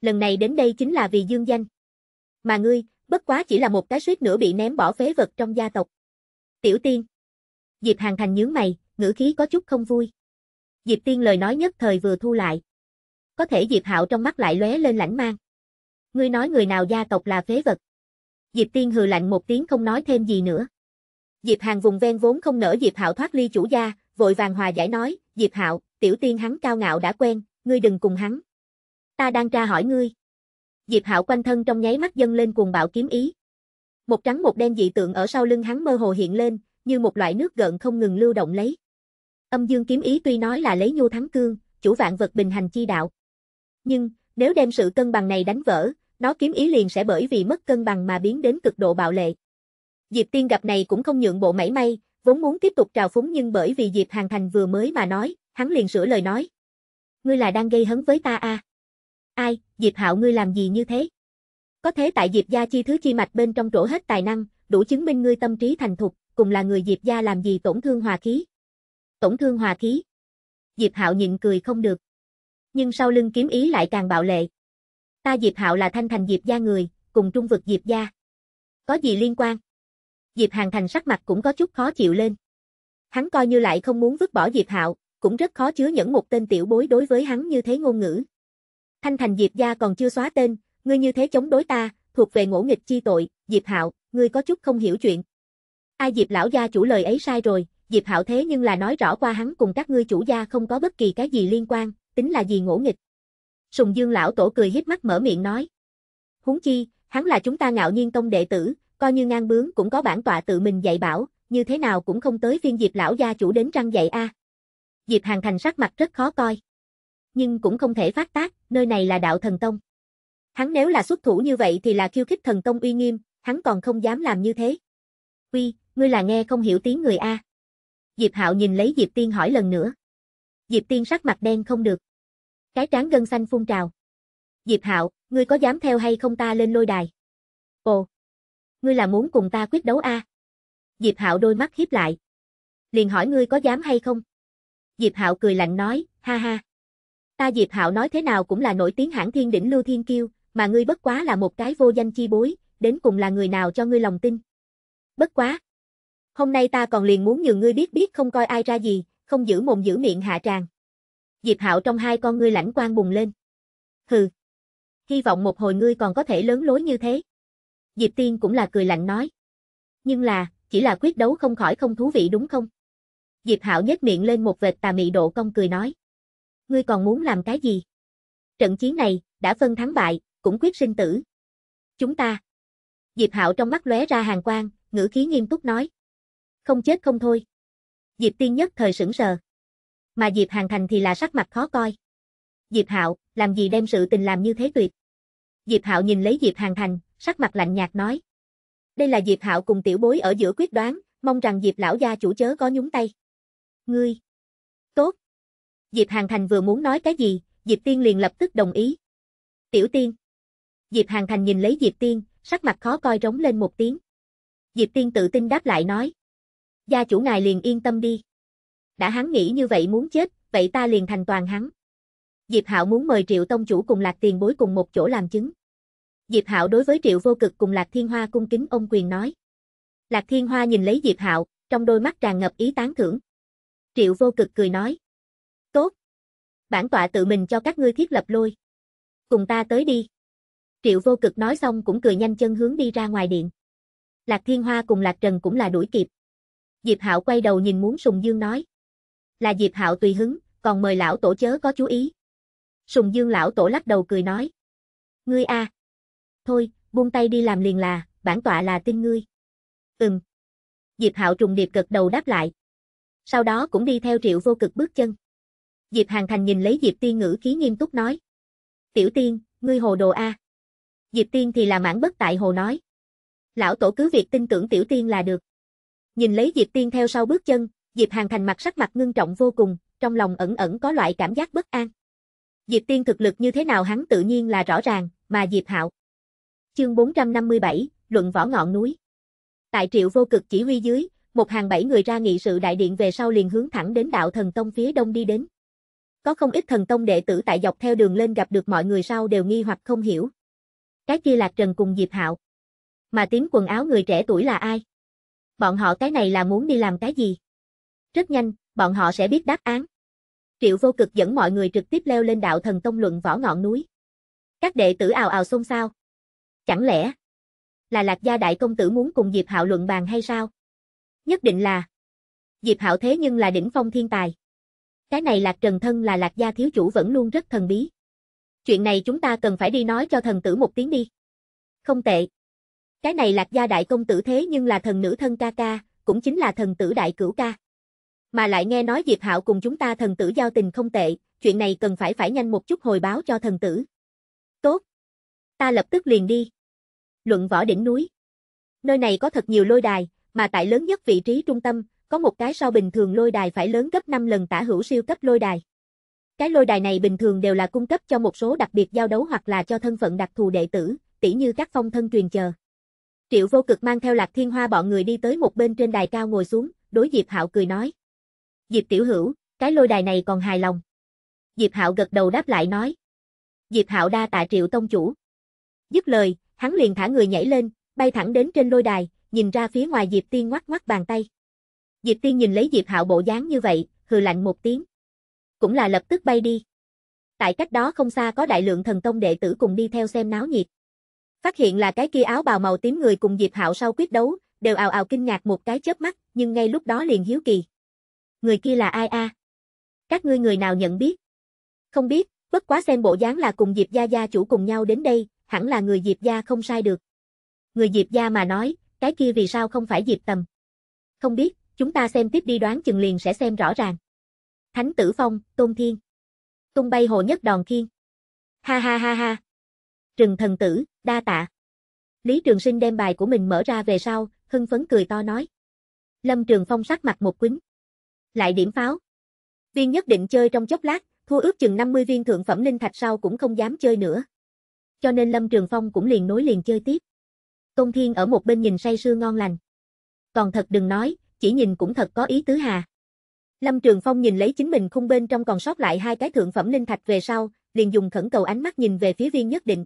Speaker 1: Lần này đến đây chính là vì dương danh. Mà ngươi, bất quá chỉ là một cái suýt nữa bị ném bỏ phế vật trong gia tộc. Tiểu tiên. Diệp Hàng Thành nhướng mày, ngữ khí có chút không vui. Diệp Tiên lời nói nhất thời vừa thu lại. Có thể Diệp Hạo trong mắt lại lóe lên lãnh mang. Ngươi nói người nào gia tộc là phế vật. Diệp Tiên hừ lạnh một tiếng không nói thêm gì nữa. Diệp Hàng vùng ven vốn không nỡ Diệp Hạo thoát ly chủ gia, vội vàng hòa giải nói, Diệp Hạo, tiểu tiên hắn cao ngạo đã quen, ngươi đừng cùng hắn. Ta đang tra hỏi ngươi. Diệp Hạo quanh thân trong nháy mắt dâng lên cuồng bạo kiếm ý. Một trắng một đen dị tượng ở sau lưng hắn mơ hồ hiện lên, như một loại nước gợn không ngừng lưu động lấy. Âm dương kiếm ý tuy nói là lấy nhu thắng cương, chủ vạn vật bình hành chi đạo. Nhưng, nếu đem sự cân bằng này đánh vỡ, nó kiếm ý liền sẽ bởi vì mất cân bằng mà biến đến cực độ bạo lệ. Diệp Tiên gặp này cũng không nhượng bộ mảy may, vốn muốn tiếp tục trào phúng nhưng bởi vì Diệp Hàng Thành vừa mới mà nói, hắn liền sửa lời nói. Ngươi là đang gây hấn với ta à? Ai, Diệp Hạo ngươi làm gì như thế? Có thế tại Diệp gia chi thứ chi mạch bên trong trổ hết tài năng, đủ chứng minh ngươi tâm trí thành thục, cùng là người Diệp gia làm gì tổn thương hòa khí tổn thương hòa khí. Diệp Hạo nhịn cười không được. Nhưng sau lưng kiếm ý lại càng bạo lệ. Ta Diệp Hạo là thanh thành Diệp gia người, cùng trung vực Diệp gia. Có gì liên quan? Diệp Hàng Thành sắc mặt cũng có chút khó chịu lên. Hắn coi như lại không muốn vứt bỏ Diệp Hạo, cũng rất khó chứa nhẫn một tên tiểu bối đối với hắn như thế ngôn ngữ. Thanh Thành Diệp gia còn chưa xóa tên, ngươi như thế chống đối ta, thuộc về ngỗ nghịch chi tội, Diệp Hạo, ngươi có chút không hiểu chuyện. Ai Diệp lão gia chủ lời ấy sai rồi, Diệp Hạo thế nhưng là nói rõ qua hắn cùng các ngươi chủ gia không có bất kỳ cái gì liên quan, tính là gì ngỗ nghịch. Sùng Dương lão tổ cười híp mắt mở miệng nói. Huống chi, hắn là chúng ta ngạo nhiên tông đệ tử, coi như ngang bướng cũng có bản tọa tự mình dạy bảo, như thế nào cũng không tới phiên Diệp lão gia chủ đến răng dạy a. Diệp Hàng Thành sắc mặt rất khó coi. Nhưng cũng không thể phát tác, nơi này là đạo thần tông. Hắn nếu là xuất thủ như vậy thì là khiêu khích thần tông uy nghiêm, hắn còn không dám làm như thế. Uy, ngươi là nghe không hiểu tiếng người a. À. Diệp Hạo nhìn lấy Diệp Tiên hỏi lần nữa. Diệp Tiên sắc mặt đen không được. Cái trán gân xanh phun trào. Diệp Hạo, ngươi có dám theo hay không ta lên lôi đài? Ồ, ngươi là muốn cùng ta quyết đấu a? À? Diệp Hạo đôi mắt hiếp lại. Liền hỏi ngươi có dám hay không? Diệp Hạo cười lạnh nói, ha ha. Ta Diệp Hạo nói thế nào cũng là nổi tiếng hãng thiên đỉnh lưu thiên kiêu, mà ngươi bất quá là một cái vô danh chi bối, đến cùng là người nào cho ngươi lòng tin. Bất quá, Hôm nay ta còn liền muốn nhường ngươi biết biết không coi ai ra gì, không giữ mồm giữ miệng hạ tràng. Diệp Hạo trong hai con ngươi lãnh quan bùng lên. Hừ. Hy vọng một hồi ngươi còn có thể lớn lối như thế. Diệp Tiên cũng là cười lạnh nói. Nhưng là, chỉ là quyết đấu không khỏi không thú vị đúng không? Diệp Hạo nhếch miệng lên một vệt tà mị độ cong cười nói. Ngươi còn muốn làm cái gì? Trận chiến này, đã phân thắng bại, cũng quyết sinh tử. Chúng ta. Diệp Hạo trong mắt lóe ra hàng quang, ngữ khí nghiêm túc nói không chết không thôi. Diệp Tiên nhất thời sững sờ. Mà Diệp Hàng Thành thì là sắc mặt khó coi. Diệp Hạo, làm gì đem sự tình làm như thế tuyệt. Diệp Hạo nhìn lấy Diệp Hàng Thành, sắc mặt lạnh nhạt nói. Đây là Diệp Hạo cùng tiểu bối ở giữa quyết đoán, mong rằng Diệp lão gia chủ chớ có nhúng tay. Ngươi. Tốt. Diệp Hàng Thành vừa muốn nói cái gì, Diệp Tiên liền lập tức đồng ý. Tiểu Tiên. Diệp Hàng Thành nhìn lấy Diệp Tiên, sắc mặt khó coi rống lên một tiếng. Diệp Tiên tự tin đáp lại nói gia chủ ngài liền yên tâm đi. Đã hắn nghĩ như vậy muốn chết, vậy ta liền thành toàn hắn. Diệp Hạo muốn mời Triệu Tông Chủ cùng Lạc Tiền Bối cùng một chỗ làm chứng. Diệp Hạo đối với Triệu Vô Cực cùng Lạc Thiên Hoa cung kính ông quyền nói. Lạc Thiên Hoa nhìn lấy Diệp Hạo, trong đôi mắt tràn ngập ý tán thưởng. Triệu Vô Cực cười nói. Tốt. Bản tọa tự mình cho các ngươi thiết lập lôi. Cùng ta tới đi. Triệu Vô Cực nói xong cũng cười nhanh chân hướng đi ra ngoài điện. Lạc Thiên Hoa cùng Lạc Trần cũng là đuổi kịp. Diệp Hạo quay đầu nhìn muốn Sùng Dương nói. Là Diệp Hạo tùy hứng, còn mời lão tổ chớ có chú ý. Sùng Dương lão tổ lắc đầu cười nói. Ngươi a, à. Thôi, buông tay đi làm liền là, bản tọa là tin ngươi. Ừm. Diệp Hạo trùng điệp cực đầu đáp lại. Sau đó cũng đi theo triệu vô cực bước chân. Diệp Hàng Thành nhìn lấy Diệp Tiên ngữ khí nghiêm túc nói. Tiểu Tiên, ngươi hồ đồ a. Diệp Tiên thì là mãn bất tại hồ nói. Lão tổ cứ việc tin tưởng Tiểu Tiên là được. Nhìn lấy Diệp Tiên theo sau bước chân, Diệp Hàng Thành mặt sắc mặt ngưng trọng vô cùng, trong lòng ẩn ẩn có loại cảm giác bất an. Diệp Tiên thực lực như thế nào hắn tự nhiên là rõ ràng, mà Diệp Hạo. Chương 457, Luận Võ Ngọn Núi Tại triệu vô cực chỉ huy dưới, một hàng bảy người ra nghị sự đại điện về sau liền hướng thẳng đến đạo thần tông phía đông đi đến. Có không ít thần tông đệ tử tại dọc theo đường lên gặp được mọi người sau đều nghi hoặc không hiểu. Cái kia lạc trần cùng Diệp Hạo. Mà tím quần áo người trẻ tuổi là ai? bọn họ cái này là muốn đi làm cái gì. Rất nhanh, bọn họ sẽ biết đáp án. Triệu vô cực dẫn mọi người trực tiếp leo lên đạo thần tông luận võ ngọn núi. Các đệ tử ào ào xôn xao. Chẳng lẽ là Lạc gia đại công tử muốn cùng Diệp Hạo luận bàn hay sao? Nhất định là. Diệp Hạo thế nhưng là đỉnh phong thiên tài. Cái này Lạc Trần thân là Lạc gia thiếu chủ vẫn luôn rất thần bí. Chuyện này chúng ta cần phải đi nói cho thần tử một tiếng đi. Không tệ. Cái này lạc gia đại công tử thế nhưng là thần nữ thân ca ca, cũng chính là thần tử đại cửu ca. Mà lại nghe nói Diệp Hạo cùng chúng ta thần tử giao tình không tệ, chuyện này cần phải phải nhanh một chút hồi báo cho thần tử. Tốt. Ta lập tức liền đi. Luận võ đỉnh núi. Nơi này có thật nhiều lôi đài, mà tại lớn nhất vị trí trung tâm, có một cái so bình thường lôi đài phải lớn gấp 5 lần tả hữu siêu cấp lôi đài. Cái lôi đài này bình thường đều là cung cấp cho một số đặc biệt giao đấu hoặc là cho thân phận đặc thù đệ tử, tỉ như các phong thân truyền chờ. Triệu vô cực mang theo lạc thiên hoa bọn người đi tới một bên trên đài cao ngồi xuống, đối Diệp Hạo cười nói. Diệp tiểu hữu, cái lôi đài này còn hài lòng. Diệp Hạo gật đầu đáp lại nói. Diệp Hạo đa tạ triệu tông chủ. Dứt lời, hắn liền thả người nhảy lên, bay thẳng đến trên lôi đài, nhìn ra phía ngoài Diệp Tiên ngoắc ngoắc bàn tay. Diệp Tiên nhìn lấy Diệp Hạo bộ dáng như vậy, hừ lạnh một tiếng. Cũng là lập tức bay đi. Tại cách đó không xa có đại lượng thần tông đệ tử cùng đi theo xem náo nhiệt. Phát hiện là cái kia áo bào màu tím người cùng Diệp Hạo sau quyết đấu, đều ào ào kinh ngạc một cái chớp mắt, nhưng ngay lúc đó liền hiếu kỳ. Người kia là ai a? Các ngươi người nào nhận biết? Không biết, bất quá xem bộ dáng là cùng Diệp gia gia chủ cùng nhau đến đây, hẳn là người Diệp gia không sai được. Người Diệp gia mà nói, cái kia vì sao không phải Diệp Tầm? Không biết, chúng ta xem tiếp đi đoán chừng liền sẽ xem rõ ràng. Thánh Tử Phong, Tôn Thiên. Tung bay hồ nhất đòn khiên. Ha ha ha ha. Trừng thần tử đa tạ. Lý Trường Sinh đem bài của mình mở ra về sau, hưng phấn cười to nói. Lâm Trường Phong sắc mặt một quính, Lại điểm pháo. Viên nhất định chơi trong chốc lát, thua ước chừng 50 viên thượng phẩm linh thạch sau cũng không dám chơi nữa. Cho nên Lâm Trường Phong cũng liền nối liền chơi tiếp. Công Thiên ở một bên nhìn say sưa ngon lành. Còn thật đừng nói, chỉ nhìn cũng thật có ý tứ hà. Lâm Trường Phong nhìn lấy chính mình khung bên trong còn sót lại hai cái thượng phẩm linh thạch về sau, liền dùng khẩn cầu ánh mắt nhìn về phía viên nhất định,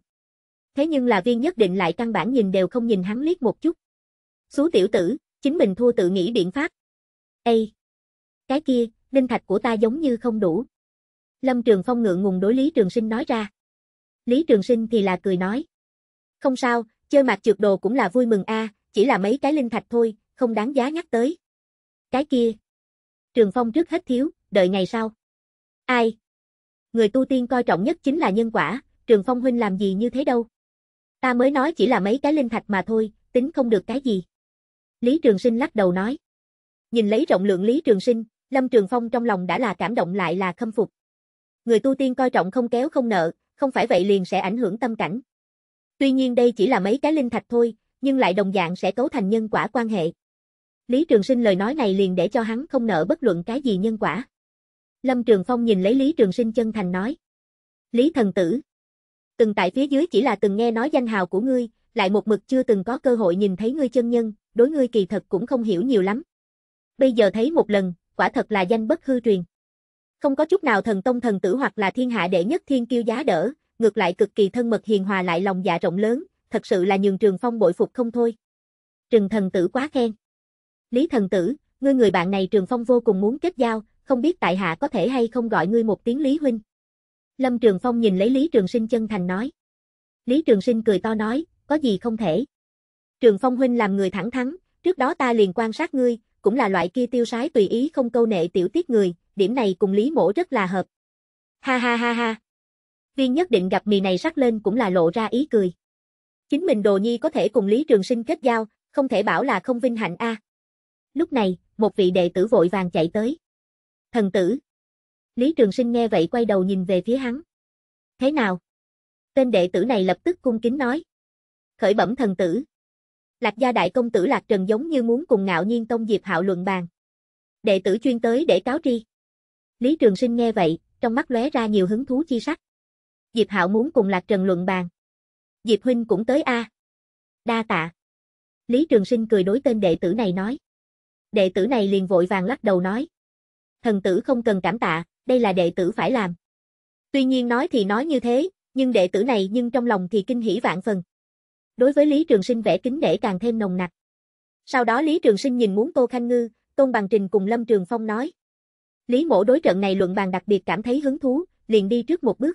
Speaker 1: thế nhưng là viên nhất định lại căn bản nhìn đều không nhìn hắn liếc một chút. Xú tiểu tử, chính mình thua tự nghĩ biện pháp. Ê! Cái kia, linh thạch của ta giống như không đủ. Lâm Trường Phong ngượng ngùng đối Lý Trường Sinh nói ra. Lý Trường Sinh thì là cười nói. Không sao, chơi mặt trượt đồ cũng là vui mừng a, chỉ là mấy cái linh thạch thôi, không đáng giá nhắc tới. Cái kia. Trường Phong trước hết thiếu, đợi ngày sau. Ai? Người tu tiên coi trọng nhất chính là nhân quả, Trường Phong huynh làm gì như thế đâu. Ta mới nói chỉ là mấy cái linh thạch mà thôi, tính không được cái gì. Lý Trường Sinh lắc đầu nói. Nhìn lấy rộng lượng Lý Trường Sinh, Lâm Trường Phong trong lòng đã là cảm động lại là khâm phục. Người tu tiên coi trọng không kéo không nợ, không phải vậy liền sẽ ảnh hưởng tâm cảnh. Tuy nhiên đây chỉ là mấy cái linh thạch thôi, nhưng lại đồng dạng sẽ cấu thành nhân quả quan hệ. Lý Trường Sinh lời nói này liền để cho hắn không nợ bất luận cái gì nhân quả. Lâm Trường Phong nhìn lấy Lý Trường Sinh chân thành nói. Lý thần tử, từng tại phía dưới chỉ là từng nghe nói danh hào của ngươi, lại một mực chưa từng có cơ hội nhìn thấy ngươi chân nhân, đối ngươi kỳ thật cũng không hiểu nhiều lắm. Bây giờ thấy một lần, quả thật là danh bất hư truyền. Không có chút nào thần tông thần tử hoặc là thiên hạ đệ nhất thiên kiêu giá đỡ, ngược lại cực kỳ thân mật hiền hòa lại lòng dạ rộng lớn, thật sự là nhường Trường Phong bội phục không thôi. Trừng thần tử quá khen. Lý thần tử, ngươi người bạn này Trường Phong vô cùng muốn kết giao, không biết tại hạ có thể hay không gọi ngươi một tiếng Lý huynh. Lâm Trường Phong nhìn lấy Lý Trường Sinh chân thành nói. Lý Trường Sinh cười to nói, có gì không thể. Trường Phong huynh làm người thẳng thắn, trước đó ta liền quan sát ngươi, cũng là loại kia tiêu sái tùy ý không câu nệ tiểu tiết người, điểm này cùng Lý Mỗ rất là hợp. Ha ha ha ha. Viên nhất định gặp mì này sắc lên cũng là lộ ra ý cười. Chính mình đồ nhi có thể cùng Lý Trường Sinh kết giao, không thể bảo là không vinh hạnh a. À. Lúc này, một vị đệ tử vội vàng chạy tới. Thần tử, Lý Trường Sinh nghe vậy quay đầu nhìn về phía hắn. Thế nào? Tên đệ tử này lập tức cung kính nói. Khởi bẩm thần tử. Lạc gia đại công tử Lạc Trần giống như muốn cùng ngạo nhiên tông Diệp Hạo luận bàn. Đệ tử chuyên tới để cáo tri. Lý Trường Sinh nghe vậy, trong mắt lóe ra nhiều hứng thú chi sắc. Diệp Hạo muốn cùng Lạc Trần luận bàn. Diệp huynh cũng tới a. Đa tạ. Lý Trường Sinh cười đối tên đệ tử này nói. Đệ tử này liền vội vàng lắc đầu nói. Thần tử không cần cảm tạ, đây là đệ tử phải làm. Tuy nhiên nói thì nói như thế, nhưng đệ tử này nhưng trong lòng thì kinh hỉ vạn phần. Đối với Lý Trường Sinh vẽ kính nể càng thêm nồng nặc. Sau đó Lý Trường Sinh nhìn muốn Tô Khanh Ngư, Tôn Bằng Trình cùng Lâm Trường Phong nói. Lý mổ đối trận này luận bàn đặc biệt cảm thấy hứng thú, liền đi trước một bước.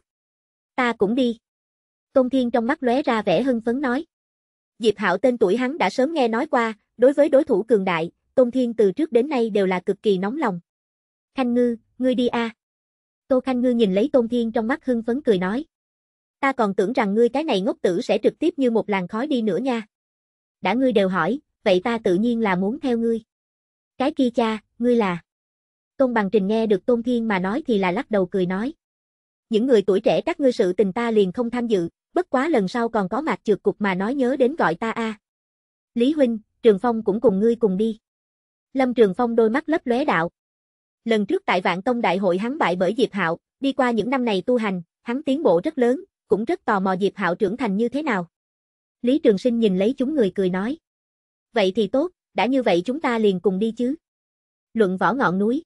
Speaker 1: Ta cũng đi. Tôn Thiên trong mắt lóe ra vẻ hưng phấn nói. Diệp Hạo tên tuổi hắn đã sớm nghe nói qua, đối với đối thủ cường đại, Tôn Thiên từ trước đến nay đều là cực kỳ nóng lòng. Khanh Ngư, ngươi đi a. À. Tô Khanh Ngư nhìn lấy Tôn Thiên trong mắt hưng phấn cười nói. Ta còn tưởng rằng ngươi cái này ngốc tử sẽ trực tiếp như một làn khói đi nữa nha. Đã ngươi đều hỏi, vậy ta tự nhiên là muốn theo ngươi. Cái kia cha, ngươi là... Tôn Bằng Trình nghe được Tôn Thiên mà nói thì là lắc đầu cười nói. Những người tuổi trẻ các ngươi sự tình ta liền không tham dự, bất quá lần sau còn có mặt trượt cục mà nói nhớ đến gọi ta a. Lý Huynh, Trường Phong cũng cùng ngươi cùng đi. Lâm Trường Phong đôi mắt lấp lóe đạo, Lần trước tại Vạn Tông Đại hội hắn bại bởi Diệp Hạo, đi qua những năm này tu hành, hắn tiến bộ rất lớn, cũng rất tò mò Diệp Hạo trưởng thành như thế nào. Lý Trường Sinh nhìn lấy chúng người cười nói. Vậy thì tốt, đã như vậy chúng ta liền cùng đi chứ. Luận võ ngọn núi.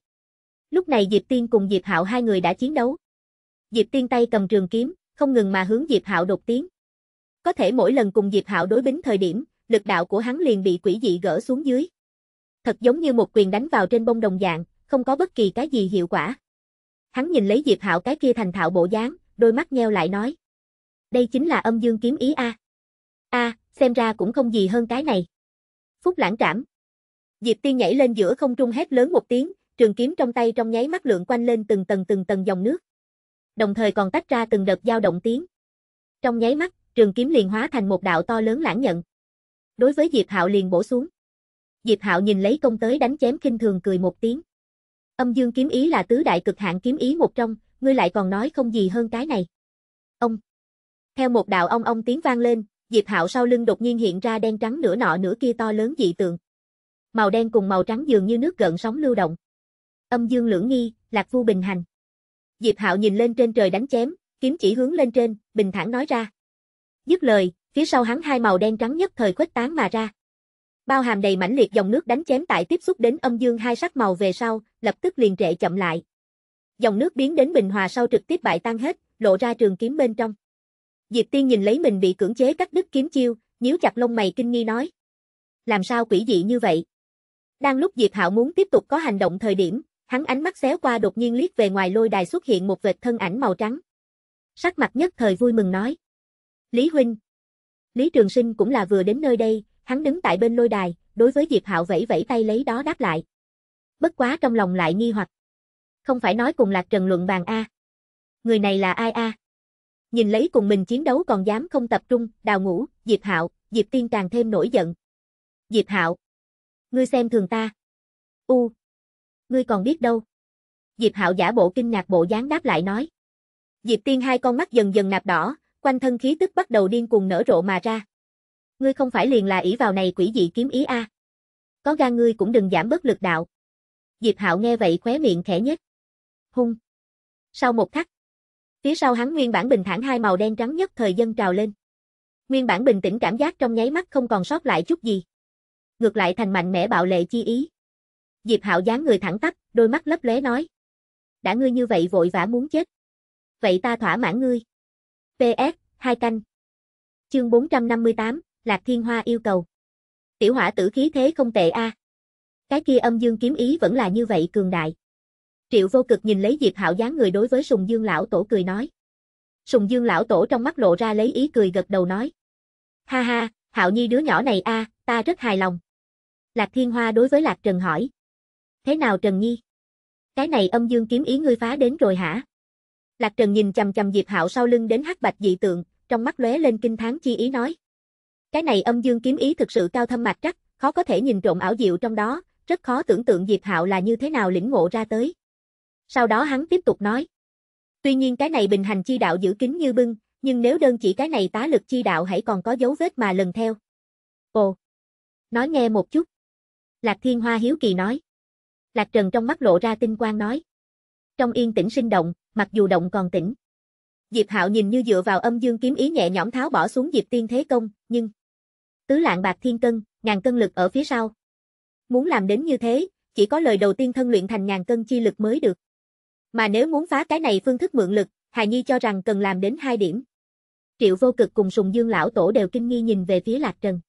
Speaker 1: Lúc này Diệp Tiên cùng Diệp Hạo hai người đã chiến đấu. Diệp Tiên tay cầm trường kiếm, không ngừng mà hướng Diệp Hạo đột tiến. Có thể mỗi lần cùng Diệp Hạo đối bính thời điểm, lực đạo của hắn liền bị quỷ dị gỡ xuống dưới. Thật giống như một quyền đánh vào trên bông đồng dạng, không có bất kỳ cái gì hiệu quả. Hắn nhìn lấy Diệp Hạo cái kia thành thạo bộ dáng, đôi mắt nheo lại nói. Đây chính là âm dương kiếm ý A. A, xem ra cũng không gì hơn cái này. Phúc lãng cảm. Diệp tiên nhảy lên giữa không trung hét lớn một tiếng, trường kiếm trong tay trong nháy mắt lượn quanh lên từng tầng từng tầng dòng nước. Đồng thời còn tách ra từng đợt dao động tiếng. Trong nháy mắt, trường kiếm liền hóa thành một đạo to lớn lãng nhận. Đối với Diệp Hạo liền bổ xuống. Diệp Hạo nhìn lấy công tới đánh chém kinh thường cười một tiếng. Âm dương kiếm ý là tứ đại cực hạn kiếm ý một trong, ngươi lại còn nói không gì hơn cái này. Ông. Theo một đạo ông ông tiếng vang lên, Diệp Hạo sau lưng đột nhiên hiện ra đen trắng nửa nọ nửa kia to lớn dị tượng. Màu đen cùng màu trắng dường như nước gợn sóng lưu động. Âm dương lưỡng nghi, Lạc phu bình hành. Diệp Hạo nhìn lên trên trời đánh chém, kiếm chỉ hướng lên trên, bình thản nói ra. Dứt lời, phía sau hắn hai màu đen trắng nhất thời khuếch tán mà ra bao hàm đầy mãnh liệt dòng nước đánh chém tại tiếp xúc đến âm dương hai sắc màu về sau, lập tức liền trệ chậm lại. Dòng nước biến đến bình hòa sau trực tiếp bại tan hết, lộ ra trường kiếm bên trong. Diệp Tiên nhìn lấy mình bị cưỡng chế cắt đứt kiếm chiêu, nhíu chặt lông mày kinh nghi nói: "Làm sao quỷ dị như vậy?" Đang lúc Diệp Hạo muốn tiếp tục có hành động thời điểm, hắn ánh mắt xéo qua đột nhiên liếc về ngoài lôi đài xuất hiện một vệt thân ảnh màu trắng. Sắc mặt nhất thời vui mừng nói: "Lý huynh." Lý Trường Sinh cũng là vừa đến nơi đây, Hắn đứng tại bên lôi đài, đối với Diệp Hạo vẫy vẫy tay lấy đó đáp lại. Bất quá trong lòng lại nghi hoặc. Không phải nói cùng Lạc Trần luận bàn a. Người này là ai a? Nhìn lấy cùng mình chiến đấu còn dám không tập trung, Đào Ngũ, Diệp Hạo, Diệp Tiên càng thêm nổi giận. Diệp Hạo, ngươi xem thường ta. U, ngươi còn biết đâu. Diệp Hạo giả bộ kinh ngạc bộ dáng đáp lại nói. Diệp Tiên hai con mắt dần dần nạp đỏ, quanh thân khí tức bắt đầu điên cuồng nở rộ mà ra. Ngươi không phải liền là ỷ vào này quỷ dị kiếm ý a? À. Có gan ngươi cũng đừng giảm bớt lực đạo. Diệp Hạo nghe vậy khóe miệng khẽ nhếch. Hung. Sau một khắc, phía sau hắn nguyên bản bình thản hai màu đen trắng nhất thời dân trào lên. Nguyên bản bình tĩnh cảm giác trong nháy mắt không còn sót lại chút gì. Ngược lại thành mạnh mẽ bạo lệ chi ý. Diệp Hạo dáng người thẳng tắp, đôi mắt lấp lóe nói: "Đã ngươi như vậy vội vã muốn chết, vậy ta thỏa mãn ngươi." PS, hai canh. Chương 458, Lạc Thiên Hoa yêu cầu. Tiểu hỏa tử khí thế không tệ a. Cái kia âm dương kiếm ý vẫn là như vậy cường đại. Triệu vô cực nhìn lấy Diệp Hạo dáng người đối với Sùng Dương lão tổ cười nói. Sùng Dương lão tổ trong mắt lộ ra lấy ý cười gật đầu nói. Ha ha, Hạo Nhi đứa nhỏ này a, ta rất hài lòng. Lạc Thiên Hoa đối với Lạc Trần hỏi. Thế nào Trần Nhi? Cái này âm dương kiếm ý ngươi phá đến rồi hả? Lạc Trần nhìn chầm chầm Diệp Hạo sau lưng đến hắc bạch dị tượng, trong mắt lóe lên kinh tháng chi ý nói. Cái này âm dương kiếm ý thực sự cao thâm mạch chắc khó có thể nhìn trộm ảo diệu trong đó, rất khó tưởng tượng Diệp Hạo là như thế nào lĩnh ngộ ra tới. Sau đó hắn tiếp tục nói. Tuy nhiên cái này bình hành chi đạo giữ kín như bưng, nhưng nếu đơn chỉ cái này tá lực chi đạo hãy còn có dấu vết mà lần theo. Ồ! Nói nghe một chút. Lạc Thiên Hoa hiếu kỳ nói. Lạc Trần trong mắt lộ ra tinh quang nói. Trong yên tĩnh sinh động, mặc dù động còn tỉnh. Diệp Hạo nhìn như dựa vào âm dương kiếm ý nhẹ nhõm tháo bỏ xuống Diệp Tiên Thế Công, nhưng tứ lạng bạc thiên cân, ngàn cân lực ở phía sau. Muốn làm đến như thế, chỉ có lời đầu tiên thân luyện thành ngàn cân chi lực mới được. Mà nếu muốn phá cái này phương thức mượn lực, Hà Nhi cho rằng cần làm đến hai điểm. Triệu Vô Cực cùng Sùng Dương lão tổ đều kinh nghi nhìn về phía Lạc Trần.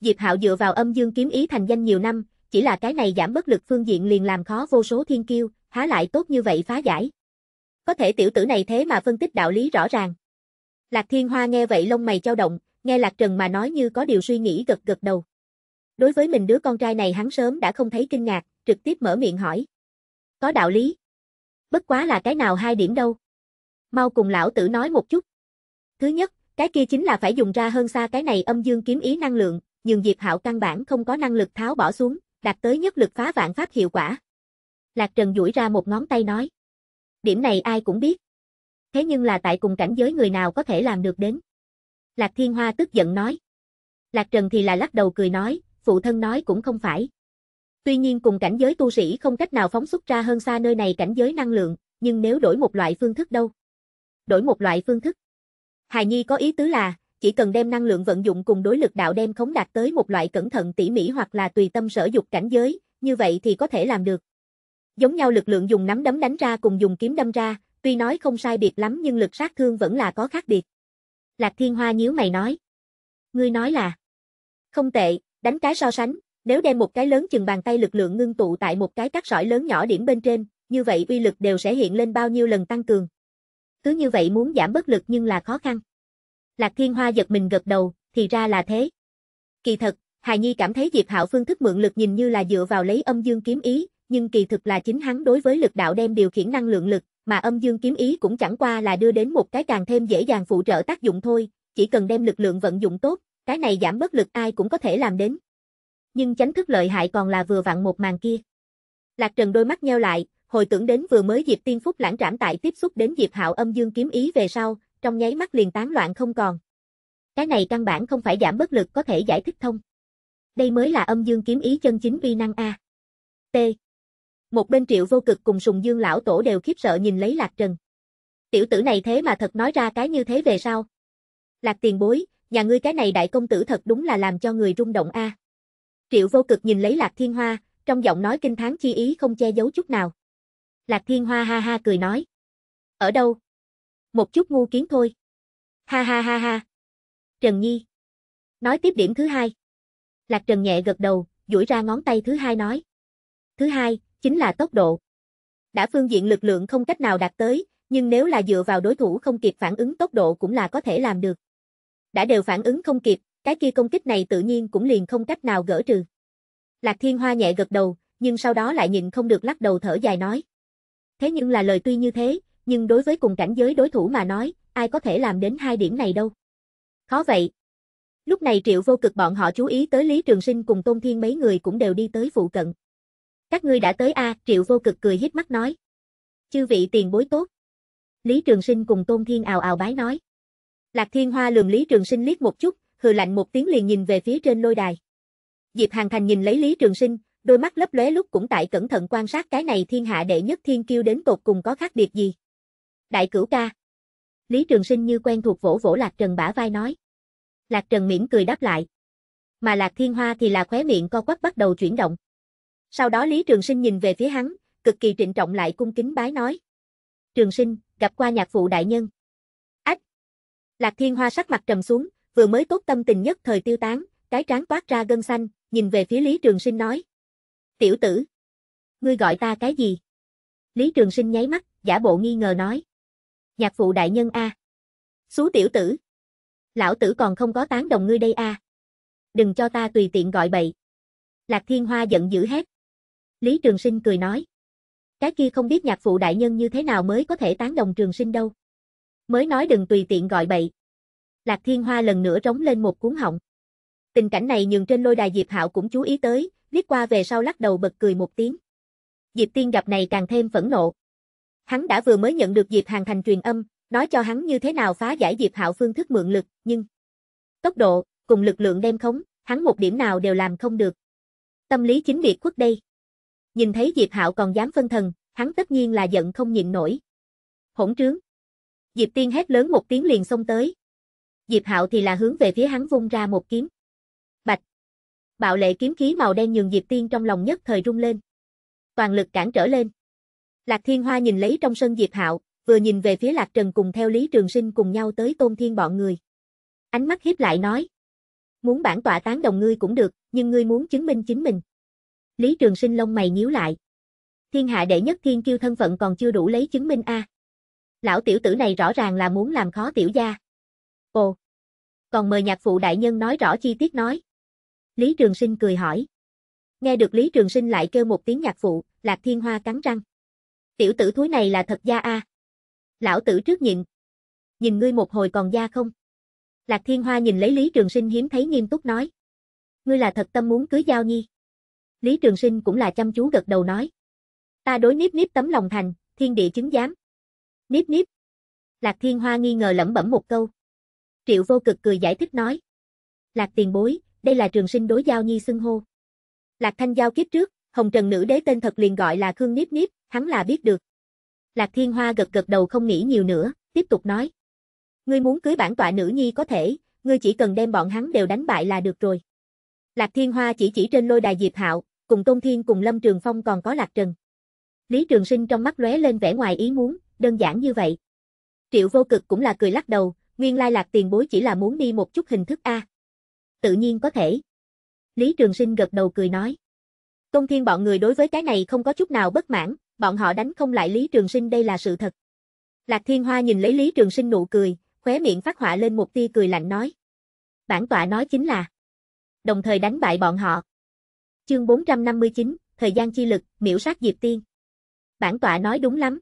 Speaker 1: Diệp Hạo dựa vào âm dương kiếm ý thành danh nhiều năm, chỉ là cái này giảm bất lực phương diện liền làm khó vô số thiên kiêu, há lại tốt như vậy phá giải. Có thể tiểu tử này thế mà phân tích đạo lý rõ ràng. Lạc Thiên Hoa nghe vậy lông mày trao động, Nghe Lạc Trần mà nói như có điều suy nghĩ gật gật đầu. Đối với mình đứa con trai này hắn sớm đã không thấy kinh ngạc, trực tiếp mở miệng hỏi. Có đạo lý. Bất quá là cái nào hai điểm đâu. Mau cùng lão tử nói một chút. Thứ nhất, cái kia chính là phải dùng ra hơn xa cái này âm dương kiếm ý năng lượng, nhưng Diệp Hạo căn bản không có năng lực tháo bỏ xuống, đạt tới nhất lực phá vạn pháp hiệu quả. Lạc Trần duỗi ra một ngón tay nói. Điểm này ai cũng biết. Thế nhưng là tại cùng cảnh giới người nào có thể làm được đến. Lạc Thiên Hoa tức giận nói. Lạc Trần thì là lắc đầu cười nói, phụ thân nói cũng không phải. Tuy nhiên cùng cảnh giới tu sĩ không cách nào phóng xuất ra hơn xa nơi này cảnh giới năng lượng, nhưng nếu đổi một loại phương thức đâu? Đổi một loại phương thức. Hài Nhi có ý tứ là, chỉ cần đem năng lượng vận dụng cùng đối lực đạo đem khống đạt tới một loại cẩn thận tỉ mỉ hoặc là tùy tâm sở dục cảnh giới, như vậy thì có thể làm được. Giống nhau lực lượng dùng nắm đấm đánh ra cùng dùng kiếm đâm ra, tuy nói không sai biệt lắm nhưng lực sát thương vẫn là có khác biệt. Lạc Thiên Hoa nhíu mày nói. Ngươi nói là. Không tệ, đánh cái so sánh, nếu đem một cái lớn chừng bàn tay lực lượng ngưng tụ tại một cái cắt sỏi lớn nhỏ điểm bên trên, như vậy uy lực đều sẽ hiện lên bao nhiêu lần tăng cường. Cứ như vậy muốn giảm bất lực nhưng là khó khăn. Lạc Thiên Hoa giật mình gật đầu, thì ra là thế. Kỳ thật, Hài Nhi cảm thấy Diệp Hạo phương thức mượn lực nhìn như là dựa vào lấy âm dương kiếm ý, nhưng kỳ thực là chính hắn đối với lực đạo đem điều khiển năng lượng lực, mà âm dương kiếm ý cũng chẳng qua là đưa đến một cái càng thêm dễ dàng phụ trợ tác dụng thôi, chỉ cần đem lực lượng vận dụng tốt, cái này giảm bớt lực ai cũng có thể làm đến. Nhưng chánh thức lợi hại còn là vừa vặn một màn kia. Lạc Trần đôi mắt nheo lại, hồi tưởng đến vừa mới dịp Tiên Phúc lãng trảm tại tiếp xúc đến Diệp Hạo âm dương kiếm ý về sau, trong nháy mắt liền tán loạn không còn. Cái này căn bản không phải giảm bất lực có thể giải thích thông. Đây mới là âm dương kiếm ý chân chính vi năng a. T một bên triệu vô cực cùng sùng dương lão tổ đều khiếp sợ nhìn lấy lạc trần. Tiểu tử này thế mà thật nói ra cái như thế về sao? Lạc tiền bối, nhà ngươi cái này đại công tử thật đúng là làm cho người rung động a. À. Triệu vô cực nhìn lấy lạc thiên hoa, trong giọng nói kinh thán chi ý không che giấu chút nào. Lạc thiên hoa ha ha cười nói. Ở đâu? Một chút ngu kiến thôi. Ha ha ha ha. Trần Nhi. Nói tiếp điểm thứ hai. Lạc Trần nhẹ gật đầu, duỗi ra ngón tay thứ hai nói. Thứ hai, chính là tốc độ. Đã phương diện lực lượng không cách nào đạt tới, nhưng nếu là dựa vào đối thủ không kịp phản ứng tốc độ cũng là có thể làm được. Đã đều phản ứng không kịp, cái kia công kích này tự nhiên cũng liền không cách nào gỡ trừ. Lạc Thiên Hoa nhẹ gật đầu, nhưng sau đó lại nhìn không được lắc đầu thở dài nói. Thế nhưng là lời tuy như thế, nhưng đối với cùng cảnh giới đối thủ mà nói, ai có thể làm đến hai điểm này đâu. Khó vậy. Lúc này triệu vô cực bọn họ chú ý tới Lý Trường Sinh cùng Tôn Thiên mấy người cũng đều đi tới phụ cận. Các ngươi đã tới a, Triệu Vô Cực cười híp mắt nói. Chư vị tiền bối tốt. Lý Trường Sinh cùng Tôn Thiên ào ào bái nói. Lạc Thiên Hoa lườm Lý Trường Sinh liếc một chút, hừ lạnh một tiếng liền nhìn về phía trên lôi đài. Diệp Hàn Thành nhìn lấy Lý Trường Sinh, đôi mắt lấp lóe lúc cũng tại cẩn thận quan sát cái này thiên hạ đệ nhất thiên kiêu đến tột cùng có khác biệt gì. Đại cửu ca. Lý Trường Sinh như quen thuộc vỗ vỗ Lạc Trần bả vai nói. Lạc Trần mỉm cười đáp lại. Mà Lạc Thiên Hoa thì là khóe miệng co quắp bắt đầu chuyển động. Sau đó Lý Trường Sinh nhìn về phía hắn, cực kỳ trịnh trọng lại cung kính bái nói. Trường Sinh, gặp qua nhạc phụ đại nhân. Ách! Lạc Thiên Hoa sắc mặt trầm xuống, vừa mới tốt tâm tình nhất thời tiêu tán, cái trán toát ra gân xanh, nhìn về phía Lý Trường Sinh nói. Tiểu tử! Ngươi gọi ta cái gì? Lý Trường Sinh nháy mắt, giả bộ nghi ngờ nói. Nhạc phụ đại nhân A. Xú tiểu tử! Lão tử còn không có tán đồng ngươi đây A. Đừng cho ta tùy tiện gọi bậy. Lạc Thiên Hoa giận dữ hét. Lý Trường Sinh cười nói. Cái kia không biết nhạc phụ đại nhân như thế nào mới có thể tán đồng Trường Sinh đâu. Mới nói đừng tùy tiện gọi bậy. Lạc Thiên Hoa lần nữa trống lên một cuốn họng. Tình cảnh này nhường trên lôi đài Diệp Hạo cũng chú ý tới, liếc qua về sau lắc đầu bật cười một tiếng. Diệp Tiên gặp này càng thêm phẫn nộ. Hắn đã vừa mới nhận được Diệp Hàng Thành truyền âm, nói cho hắn như thế nào phá giải Diệp Hạo phương thức mượn lực, nhưng tốc độ cùng lực lượng đem khống, hắn một điểm nào đều làm không được. Tâm lý chính biệt quốc đây. Nhìn thấy Diệp Hạo còn dám phân thần, hắn tất nhiên là giận không nhịn nổi. Hỗn trướng. Diệp Tiên hét lớn một tiếng liền xông tới. Diệp Hạo thì là hướng về phía hắn vung ra một kiếm. Bạch. Bạo lệ kiếm khí màu đen nhường Diệp Tiên trong lòng nhất thời rung lên. Toàn lực cản trở lên. Lạc Thiên Hoa nhìn lấy trong sân Diệp Hạo, vừa nhìn về phía Lạc Trần cùng theo Lý Trường Sinh cùng nhau tới Tôn Thiên bọn người. Ánh mắt hiếp lại nói: "Muốn bản tọa tán đồng ngươi cũng được, nhưng ngươi muốn chứng minh chính mình." Lý Trường Sinh lông mày nhíu lại. Thiên hạ đệ nhất thiên kiêu thân phận còn chưa đủ lấy chứng minh a. Lão tiểu tử này rõ ràng là muốn làm khó tiểu gia. Ồ. Còn mời nhạc phụ đại nhân nói rõ chi tiết nói. Lý Trường Sinh cười hỏi. Nghe được Lý Trường Sinh lại kêu một tiếng nhạc phụ, Lạc Thiên Hoa cắn răng. Tiểu tử thúi này là thật gia a. Lão tử trước nhìn. Nhìn ngươi một hồi còn da không? Lạc Thiên Hoa nhìn lấy Lý Trường Sinh hiếm thấy nghiêm túc nói. Ngươi là thật tâm muốn cưới Giao Nhi. Lý Trường Sinh cũng là chăm chú gật đầu nói. Ta đối Niếp Niếp tấm lòng thành, thiên địa chứng giám. Niếp Niếp. Lạc Thiên Hoa nghi ngờ lẩm bẩm một câu. Triệu Vô Cực cười giải thích nói. Lạc tiền bối, đây là Trường Sinh đối giao nhi xưng hô. Lạc Thanh Giao kiếp trước, Hồng Trần Nữ Đế tên thật liền gọi là Khương Niếp Niếp, hắn là biết được. Lạc Thiên Hoa gật gật đầu không nghĩ nhiều nữa, tiếp tục nói. Ngươi muốn cưới bản tọa nữ nhi có thể, ngươi chỉ cần đem bọn hắn đều đánh bại là được rồi. Lạc Thiên Hoa chỉ chỉ trên lôi đài Diệp Hạo, cùng Tôn Thiên cùng Lâm Trường Phong còn có Lạc Trần. Lý Trường Sinh trong mắt lóe lên vẻ ngoài ý muốn, đơn giản như vậy. Triệu vô cực cũng là cười lắc đầu, nguyên lai lạc tiền bối chỉ là muốn đi một chút hình thức A. Tự nhiên có thể. Lý Trường Sinh gật đầu cười nói. Tôn Thiên bọn người đối với cái này không có chút nào bất mãn, bọn họ đánh không lại Lý Trường Sinh đây là sự thật. Lạc Thiên Hoa nhìn lấy Lý Trường Sinh nụ cười, khóe miệng phát họa lên một tia cười lạnh nói. Bản tọa nói chính là. Đồng thời đánh bại bọn họ. Chương 459, thời gian chi lực, miễu sát Diệp Tiên. Bản tọa nói đúng lắm.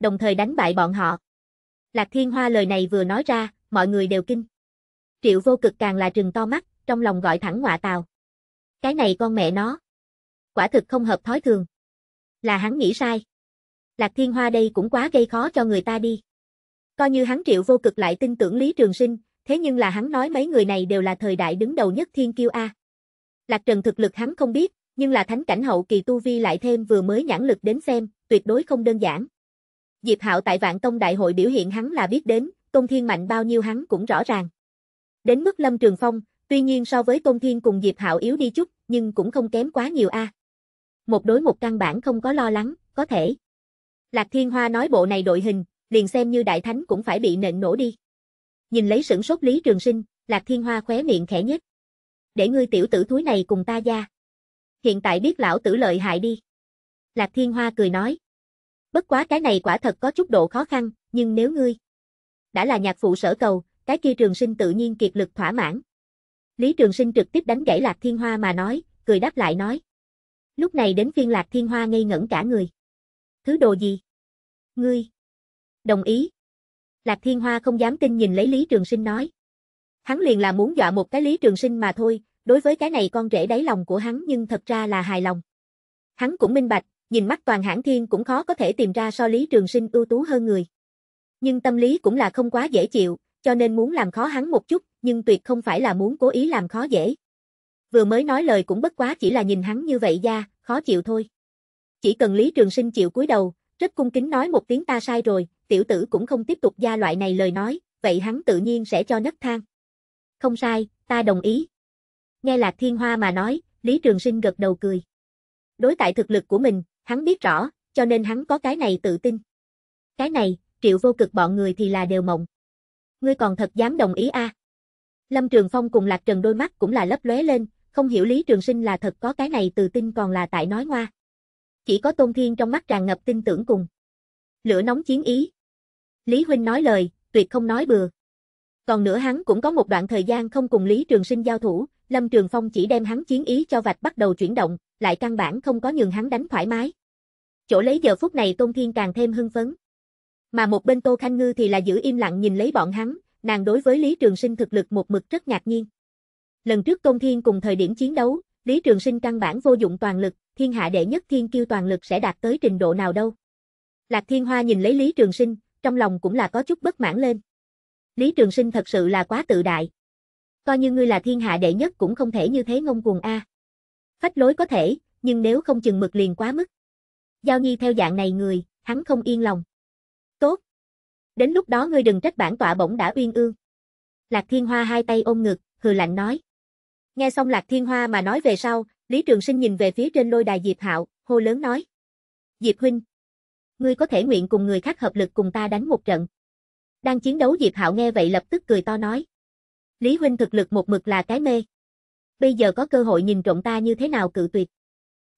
Speaker 1: Đồng thời đánh bại bọn họ. Lạc Thiên Hoa lời này vừa nói ra, mọi người đều kinh. Triệu vô cực càng là trừng to mắt, trong lòng gọi thẳng ngọa tào. Cái này con mẹ nó. Quả thực không hợp thói thường. Là hắn nghĩ sai. Lạc Thiên Hoa đây cũng quá gây khó cho người ta đi. Coi như hắn triệu vô cực lại tin tưởng Lý Trường Sinh, thế nhưng là hắn nói mấy người này đều là thời đại đứng đầu nhất thiên kiêu A. Lạc Trần thực lực hắn không biết, nhưng là thánh cảnh hậu kỳ tu vi lại thêm vừa mới nhãn lực đến xem, tuyệt đối không đơn giản. Diệp Hạo tại Vạn Tông đại hội biểu hiện hắn là biết đến, Tôn Thiên mạnh bao nhiêu hắn cũng rõ ràng. Đến mức Lâm Trường Phong, tuy nhiên so với Tôn Thiên cùng Diệp Hạo yếu đi chút, nhưng cũng không kém quá nhiều a. À. Một đối một căn bản không có lo lắng, có thể. Lạc Thiên Hoa nói bộ này đội hình, liền xem như đại thánh cũng phải bị nện nổ đi. Nhìn lấy sửng sốt Lý Trường Sinh, Lạc Thiên Hoa khóe miệng khẽ nhếch để ngươi tiểu tử thúi này cùng ta ra. Hiện tại biết lão tử lợi hại đi. Lạc Thiên Hoa cười nói. Bất quá cái này quả thật có chút độ khó khăn, nhưng nếu ngươi đã là nhạc phụ sở cầu, cái kia trường sinh tự nhiên kiệt lực thỏa mãn. Lý Trường Sinh trực tiếp đánh gãy Lạc Thiên Hoa mà nói, cười đáp lại nói. Lúc này đến phiên Lạc Thiên Hoa ngây ngẩn cả người. Thứ đồ gì? Ngươi. Đồng ý. Lạc Thiên Hoa không dám tin nhìn lấy Lý Trường Sinh nói. Hắn liền là muốn dọa một cái Lý Trường Sinh mà thôi, đối với cái này con rể đáy lòng của hắn nhưng thật ra là hài lòng. Hắn cũng minh bạch, nhìn mắt toàn hãng thiên cũng khó có thể tìm ra so Lý Trường Sinh ưu tú hơn người. Nhưng tâm lý cũng là không quá dễ chịu, cho nên muốn làm khó hắn một chút, nhưng tuyệt không phải là muốn cố ý làm khó dễ. Vừa mới nói lời cũng bất quá chỉ là nhìn hắn như vậy ra, khó chịu thôi. Chỉ cần Lý Trường Sinh chịu cúi đầu, rất cung kính nói một tiếng ta sai rồi, tiểu tử cũng không tiếp tục ra loại này lời nói, vậy hắn tự nhiên sẽ cho nấc thang. Không sai, ta đồng ý. Nghe Lạc Thiên Hoa mà nói, Lý Trường Sinh gật đầu cười. Đối tại thực lực của mình, hắn biết rõ, cho nên hắn có cái này tự tin. Cái này, triệu vô cực bọn người thì là đều mộng. Ngươi còn thật dám đồng ý a à? Lâm Trường Phong cùng Lạc Trần đôi mắt cũng là lấp lóe lên, không hiểu Lý Trường Sinh là thật có cái này tự tin còn là tại nói ngoa. Chỉ có Tôn Thiên trong mắt tràn ngập tin tưởng cùng. Lửa nóng chiến ý. Lý Huynh nói lời, tuyệt không nói bừa. Còn nữa hắn cũng có một đoạn thời gian không cùng Lý Trường Sinh giao thủ, Lâm Trường Phong chỉ đem hắn chiến ý cho vạch bắt đầu chuyển động, lại căn bản không có nhường hắn đánh thoải mái. Chỗ lấy giờ phút này Tôn Thiên càng thêm hưng phấn. Mà một bên Tô Khanh Ngư thì là giữ im lặng nhìn lấy bọn hắn, nàng đối với Lý Trường Sinh thực lực một mực rất ngạc nhiên. Lần trước Tôn Thiên cùng thời điểm chiến đấu, Lý Trường Sinh căn bản vô dụng toàn lực, thiên hạ đệ nhất thiên kiêu toàn lực sẽ đạt tới trình độ nào đâu. Lạc Thiên Hoa nhìn lấy Lý Trường Sinh, trong lòng cũng là có chút bất mãn lên. Lý Trường Sinh thật sự là quá tự đại coi như ngươi là thiên hạ đệ nhất cũng không thể như thế ngông cuồng a. Phách lối có thể, nhưng nếu không chừng mực liền quá mức. Giao Nhi theo dạng này người, hắn không yên lòng. Tốt. Đến lúc đó ngươi đừng trách bản tọa bỗng đã uyên ương. Lạc Thiên Hoa hai tay ôm ngực, hừ lạnh nói. Nghe xong Lạc Thiên Hoa mà nói về sau, Lý Trường Sinh nhìn về phía trên lôi đài Diệp Hạo, hô lớn nói. Diệp Huynh. Ngươi có thể nguyện cùng người khác hợp lực cùng ta đánh một trận. Đang chiến đấu Diệp Hạo nghe vậy lập tức cười to nói. Lý Huynh thực lực một mực là cái mê. Bây giờ có cơ hội nhìn trộm ta như thế nào cự tuyệt.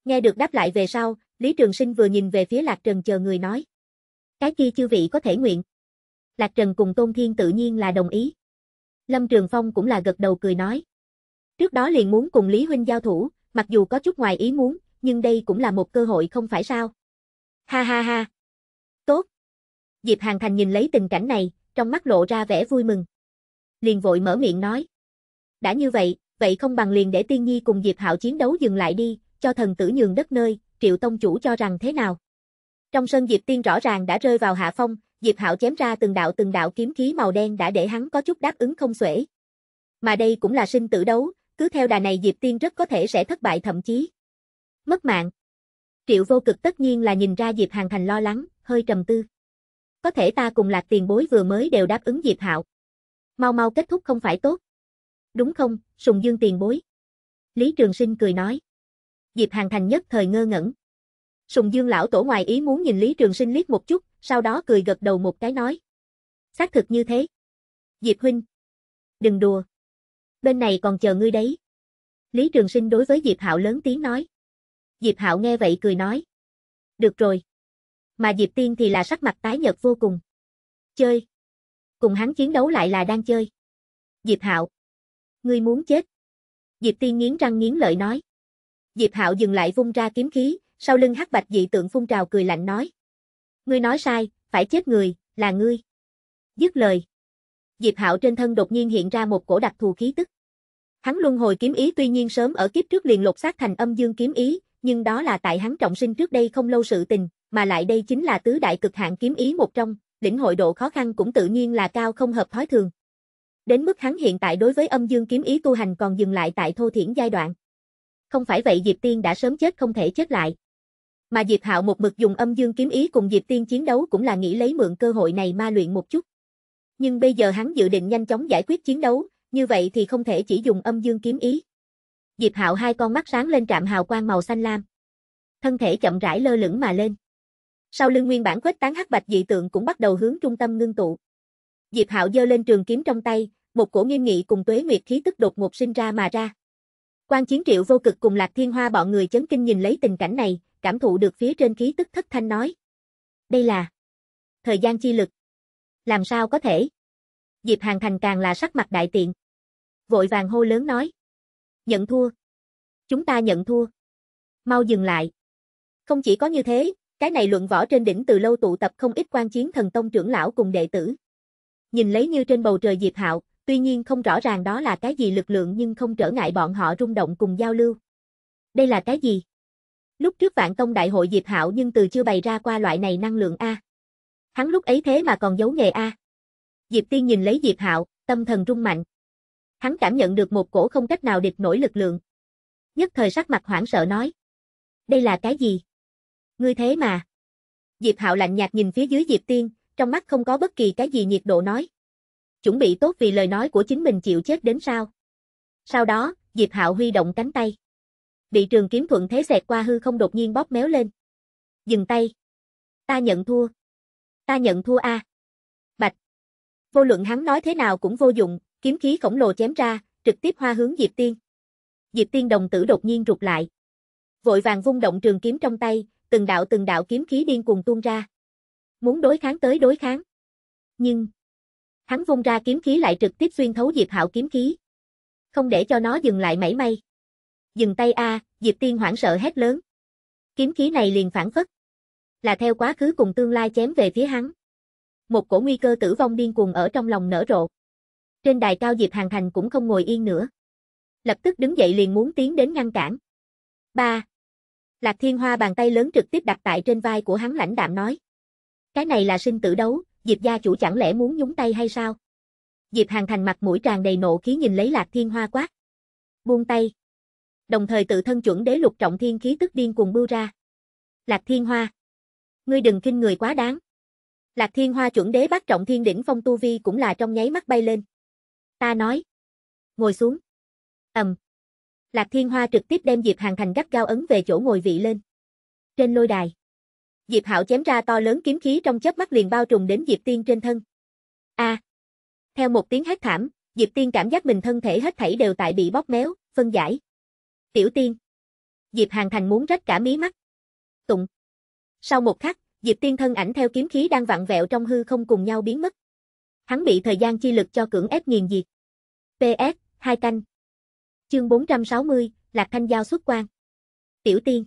Speaker 1: Nghe được đáp lại về sau, Lý Trường Sinh vừa nhìn về phía Lạc Trần chờ người nói. Cái kia chư vị có thể nguyện. Lạc Trần cùng Tôn Thiên tự nhiên là đồng ý. Lâm Trường Phong cũng là gật đầu cười nói. Trước đó liền muốn cùng Lý Huynh giao thủ, mặc dù có chút ngoài ý muốn, nhưng đây cũng là một cơ hội không phải sao. Ha ha ha. Tốt. Diệp Hàng Thành nhìn lấy tình cảnh này, trong mắt lộ ra vẻ vui mừng liền vội mở miệng nói. Đã như vậy, vậy không bằng liền để Tiên Nhi cùng Diệp Hạo chiến đấu dừng lại đi, cho thần tử nhường đất nơi, Triệu Tông Chủ cho rằng thế nào. Trong sân Diệp Tiên rõ ràng đã rơi vào hạ phong, Diệp Hạo chém ra từng đạo từng đạo kiếm khí màu đen đã để hắn có chút đáp ứng không xuể. Mà đây cũng là sinh tử đấu, cứ theo đà này Diệp Tiên rất có thể sẽ thất bại thậm chí mất mạng. Triệu Vô Cực tất nhiên là nhìn ra Diệp Hàng Thành lo lắng, hơi trầm tư. Có thể ta cùng Lạc Tiền Bối vừa mới đều đáp ứng Diệp Hạo mau mau kết thúc không phải tốt. Đúng không, Sùng Dương tiền bối. Lý Trường Sinh cười nói. Diệp Hàng Thành nhất thời ngơ ngẩn. Sùng Dương lão tổ ngoài ý muốn nhìn Lý Trường Sinh liếc một chút, sau đó cười gật đầu một cái nói. Xác thực như thế. Diệp Huynh. Đừng đùa. Bên này còn chờ ngươi đấy. Lý Trường Sinh đối với Diệp Hạo lớn tiếng nói. Diệp Hạo nghe vậy cười nói. Được rồi. Mà Diệp Tiên thì là sắc mặt tái nhợt vô cùng. Chơi. Cùng hắn chiến đấu lại là đang chơi. Diệp Hạo. Ngươi muốn chết. Diệp Tiên nghiến răng nghiến lợi nói. Diệp Hạo dừng lại vung ra kiếm khí, sau lưng hắc bạch dị tượng phun trào cười lạnh nói. Ngươi nói sai, phải chết người, là ngươi. Dứt lời. Diệp Hạo trên thân đột nhiên hiện ra một cổ đặc thù khí tức. Hắn luân hồi kiếm ý tuy nhiên sớm ở kiếp trước liền lột xác thành âm dương kiếm ý, nhưng đó là tại hắn trọng sinh trước đây không lâu sự tình, mà lại đây chính là tứ đại cực hạn kiếm ý một trong, lĩnh hội độ khó khăn cũng tự nhiên là cao không hợp thói thường. Đến mức hắn hiện tại đối với âm dương kiếm ý tu hành còn dừng lại tại thô thiển giai đoạn. Không phải vậy Diệp Tiên đã sớm chết không thể chết lại. Mà Diệp Hạo một mực dùng âm dương kiếm ý cùng Diệp Tiên chiến đấu cũng là nghĩ lấy mượn cơ hội này ma luyện một chút. Nhưng bây giờ hắn dự định nhanh chóng giải quyết chiến đấu, như vậy thì không thể chỉ dùng âm dương kiếm ý. Diệp Hạo hai con mắt sáng lên trạm hào quang màu xanh lam. Thân thể chậm rãi lơ lửng mà lên. Sau lưng nguyên bản khuếch tán hắc bạch dị tượng cũng bắt đầu hướng trung tâm ngưng tụ. Diệp Hạo giơ lên trường kiếm trong tay, một cổ nghiêm nghị cùng tuế nguyệt khí tức đột ngột sinh ra mà ra. Quan chiến triệu vô cực cùng Lạc Thiên Hoa bọn người chấn kinh nhìn lấy tình cảnh này, cảm thụ được phía trên khí tức thất thanh nói. Đây là thời gian chi lực. Làm sao có thể? Diệp Hàng Thành càng là sắc mặt đại tiện. Vội vàng hô lớn nói. Nhận thua. Chúng ta nhận thua. Mau dừng lại. Không chỉ có như thế, cái này luận võ trên đỉnh từ lâu tụ tập không ít quan chiến thần tông trưởng lão cùng đệ tử. Nhìn lấy như trên bầu trời Diệp Hạo, tuy nhiên không rõ ràng đó là cái gì lực lượng nhưng không trở ngại bọn họ rung động cùng giao lưu. Đây là cái gì? Lúc trước vạn tông đại hội Diệp Hạo nhưng từ chưa bày ra qua loại này năng lượng A. Hắn lúc ấy thế mà còn giấu nghề A. Diệp Tiên nhìn lấy Diệp Hạo, tâm thần rung mạnh. Hắn cảm nhận được một cổ không cách nào địch nổi lực lượng. Nhất thời sắc mặt hoảng sợ nói. Đây là cái gì? Ngươi thế mà. Diệp Hạo lạnh nhạt nhìn phía dưới Diệp Tiên, trong mắt không có bất kỳ cái gì nhiệt độ nói. Chuẩn bị tốt vì lời nói của chính mình chịu chết đến sao. Sau đó, Diệp Hạo huy động cánh tay. Bị trường kiếm thuận thế xẹt qua hư không đột nhiên bóp méo lên. Dừng tay. Ta nhận thua. Ta nhận thua a. Bạch. Vô luận hắn nói thế nào cũng vô dụng, kiếm khí khổng lồ chém ra, trực tiếp hoa hướng Diệp Tiên. Diệp Tiên đồng tử đột nhiên rụt lại. Vội vàng vung động trường kiếm trong tay, từng đạo từng đạo kiếm khí điên cuồng tuôn ra. Muốn đối kháng tới đối kháng. Nhưng, hắn vung ra kiếm khí lại trực tiếp xuyên thấu Diệp Hạo kiếm khí. Không để cho nó dừng lại mảy may. Dừng tay a, Diệp Tiên hoảng sợ hét lớn. Kiếm khí này liền phản phất. Là theo quá khứ cùng tương lai chém về phía hắn. Một cổ nguy cơ tử vong điên cuồng ở trong lòng nở rộ. Trên đài cao Diệp Hàng Thành cũng không ngồi yên nữa. Lập tức đứng dậy liền muốn tiến đến ngăn cản. Ba, Lạc Thiên Hoa bàn tay lớn trực tiếp đặt tại trên vai của hắn lãnh đạm nói. Cái này là sinh tử đấu, Diệp gia chủ chẳng lẽ muốn nhúng tay hay sao? Diệp Hàng Thành mặt mũi tràn đầy nộ khí nhìn lấy Lạc Thiên Hoa quát. Buông tay. Đồng thời tự thân chuẩn đế lục trọng thiên khí tức điên cuồng bưu ra. Lạc Thiên Hoa. Ngươi đừng kinh người quá đáng. Lạc Thiên Hoa chuẩn đế bắt trọng thiên đỉnh phong tu vi cũng là trong nháy mắt bay lên. Ta nói. Ngồi xuống. Ầm. Um. Lạc Thiên Hoa trực tiếp đem Diệp Hàng Thành gắt gao ấn về chỗ ngồi vị lên. Trên lôi đài, Diệp Hạo chém ra to lớn kiếm khí trong chớp mắt liền bao trùm đến Diệp Tiên trên thân. A! À. Theo một tiếng hét thảm, Diệp Tiên cảm giác mình thân thể hết thảy đều tại bị bóp méo, phân giải. Tiểu Tiên. Diệp Hàng Thành muốn rách cả mí mắt. Tụng. Sau một khắc, Diệp Tiên thân ảnh theo kiếm khí đang vặn vẹo trong hư không cùng nhau biến mất. Hắn bị thời gian chi lực cho cưỡng ép nghiền diệt. PS, hai canh. Chương 460, Lạc Thanh Giao xuất quan. Tiểu tiên.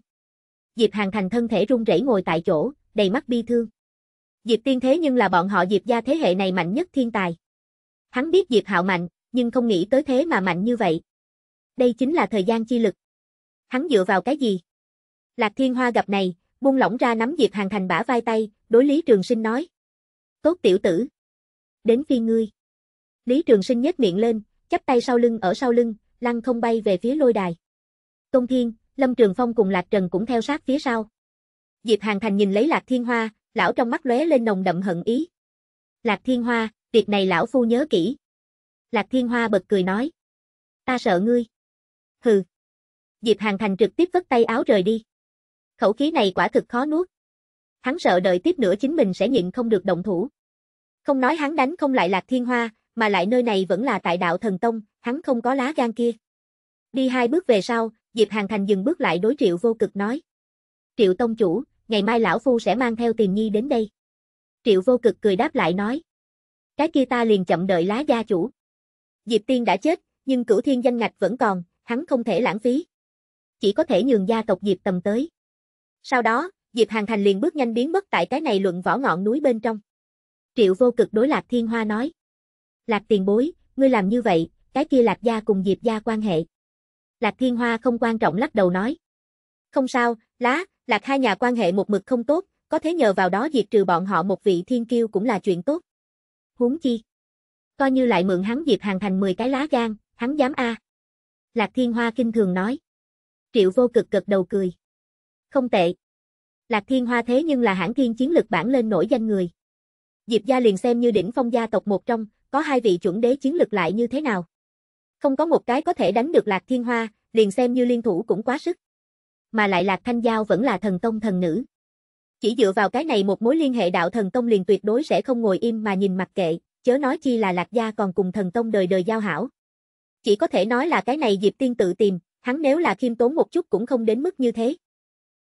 Speaker 1: Diệp Hàng Thành thân thể run rẩy ngồi tại chỗ, đầy mắt bi thương. Diệp tiên thế nhưng là bọn họ Diệp gia thế hệ này mạnh nhất thiên tài. Hắn biết Diệp Hạo mạnh, nhưng không nghĩ tới thế mà mạnh như vậy. Đây chính là thời gian chi lực. Hắn dựa vào cái gì? Lạc Thiên Hoa gặp này, buông lỏng ra nắm Diệp Hàng Thành bả vai tay, đối Lý Trường Sinh nói. Tốt tiểu tử. Đến phi ngươi. Lý Trường Sinh nhếch miệng lên, chắp tay sau lưng ở sau lưng, lăng không bay về phía lôi đài. Công Thiên, Lâm Trường Phong cùng Lạc Trần cũng theo sát phía sau. Diệp Hàng Thành nhìn lấy Lạc Thiên Hoa, lão trong mắt lóe lên nồng đậm hận ý. Lạc Thiên Hoa, việc này lão phu nhớ kỹ. Lạc Thiên Hoa bật cười nói. Ta sợ ngươi. Hừ. Diệp Hàng Thành trực tiếp vất tay áo rời đi. Khẩu khí này quả thực khó nuốt. Hắn sợ đợi tiếp nữa chính mình sẽ nhịn không được động thủ. Không nói hắn đánh không lại Lạc Thiên Hoa, mà lại nơi này vẫn là tại đạo thần tông, hắn không có lá gan kia. Đi hai bước về sau, Diệp Hàng Thành dừng bước lại đối Triệu Vô Cực nói. Triệu Tông Chủ, ngày mai Lão Phu sẽ mang theo tiền nhi đến đây. Triệu Vô Cực cười đáp lại nói. Cái kia ta liền chậm đợi lá gia chủ. Diệp Tiên đã chết, nhưng cửu thiên danh ngạch vẫn còn, hắn không thể lãng phí. Chỉ có thể nhường gia tộc Diệp tầm tới. Sau đó, Diệp Hàng Thành liền bước nhanh biến mất tại cái này luận võ ngọn núi bên trong. Triệu Vô Cực đối Lạc Thiên Hoa nói. Lạc tiền bối, ngươi làm như vậy, cái kia Lạc Gia cùng Diệp Gia quan hệ. Lạc Thiên Hoa không quan trọng lắc đầu nói. Không sao, lá, Lạc hai nhà quan hệ một mực không tốt, có thế nhờ vào đó diệt trừ bọn họ một vị thiên kiêu cũng là chuyện tốt. Huống chi. Coi như lại mượn hắn Diệp Hàng thành 10 cái lá gan, hắn dám a à. Lạc Thiên Hoa kinh thường nói. Triệu vô cực cực đầu cười. Không tệ. Lạc Thiên Hoa thế nhưng là hãng thiên chiến lực bản lên nổi danh người. Diệp gia liền xem như đỉnh phong gia tộc một trong, có hai vị chuẩn đế chiến lực lại như thế nào không có một cái có thể đánh được Lạc Thiên Hoa, liền xem như liên thủ cũng quá sức. Mà lại Lạc Thanh Giao vẫn là thần tông thần nữ. Chỉ dựa vào cái này một mối liên hệ đạo thần tông liền tuyệt đối sẽ không ngồi im mà nhìn mặc kệ, chớ nói chi là Lạc Gia còn cùng thần tông đời đời giao hảo. Chỉ có thể nói là cái này Diệp Tiên tự tìm, hắn nếu là khiêm tốn một chút cũng không đến mức như thế.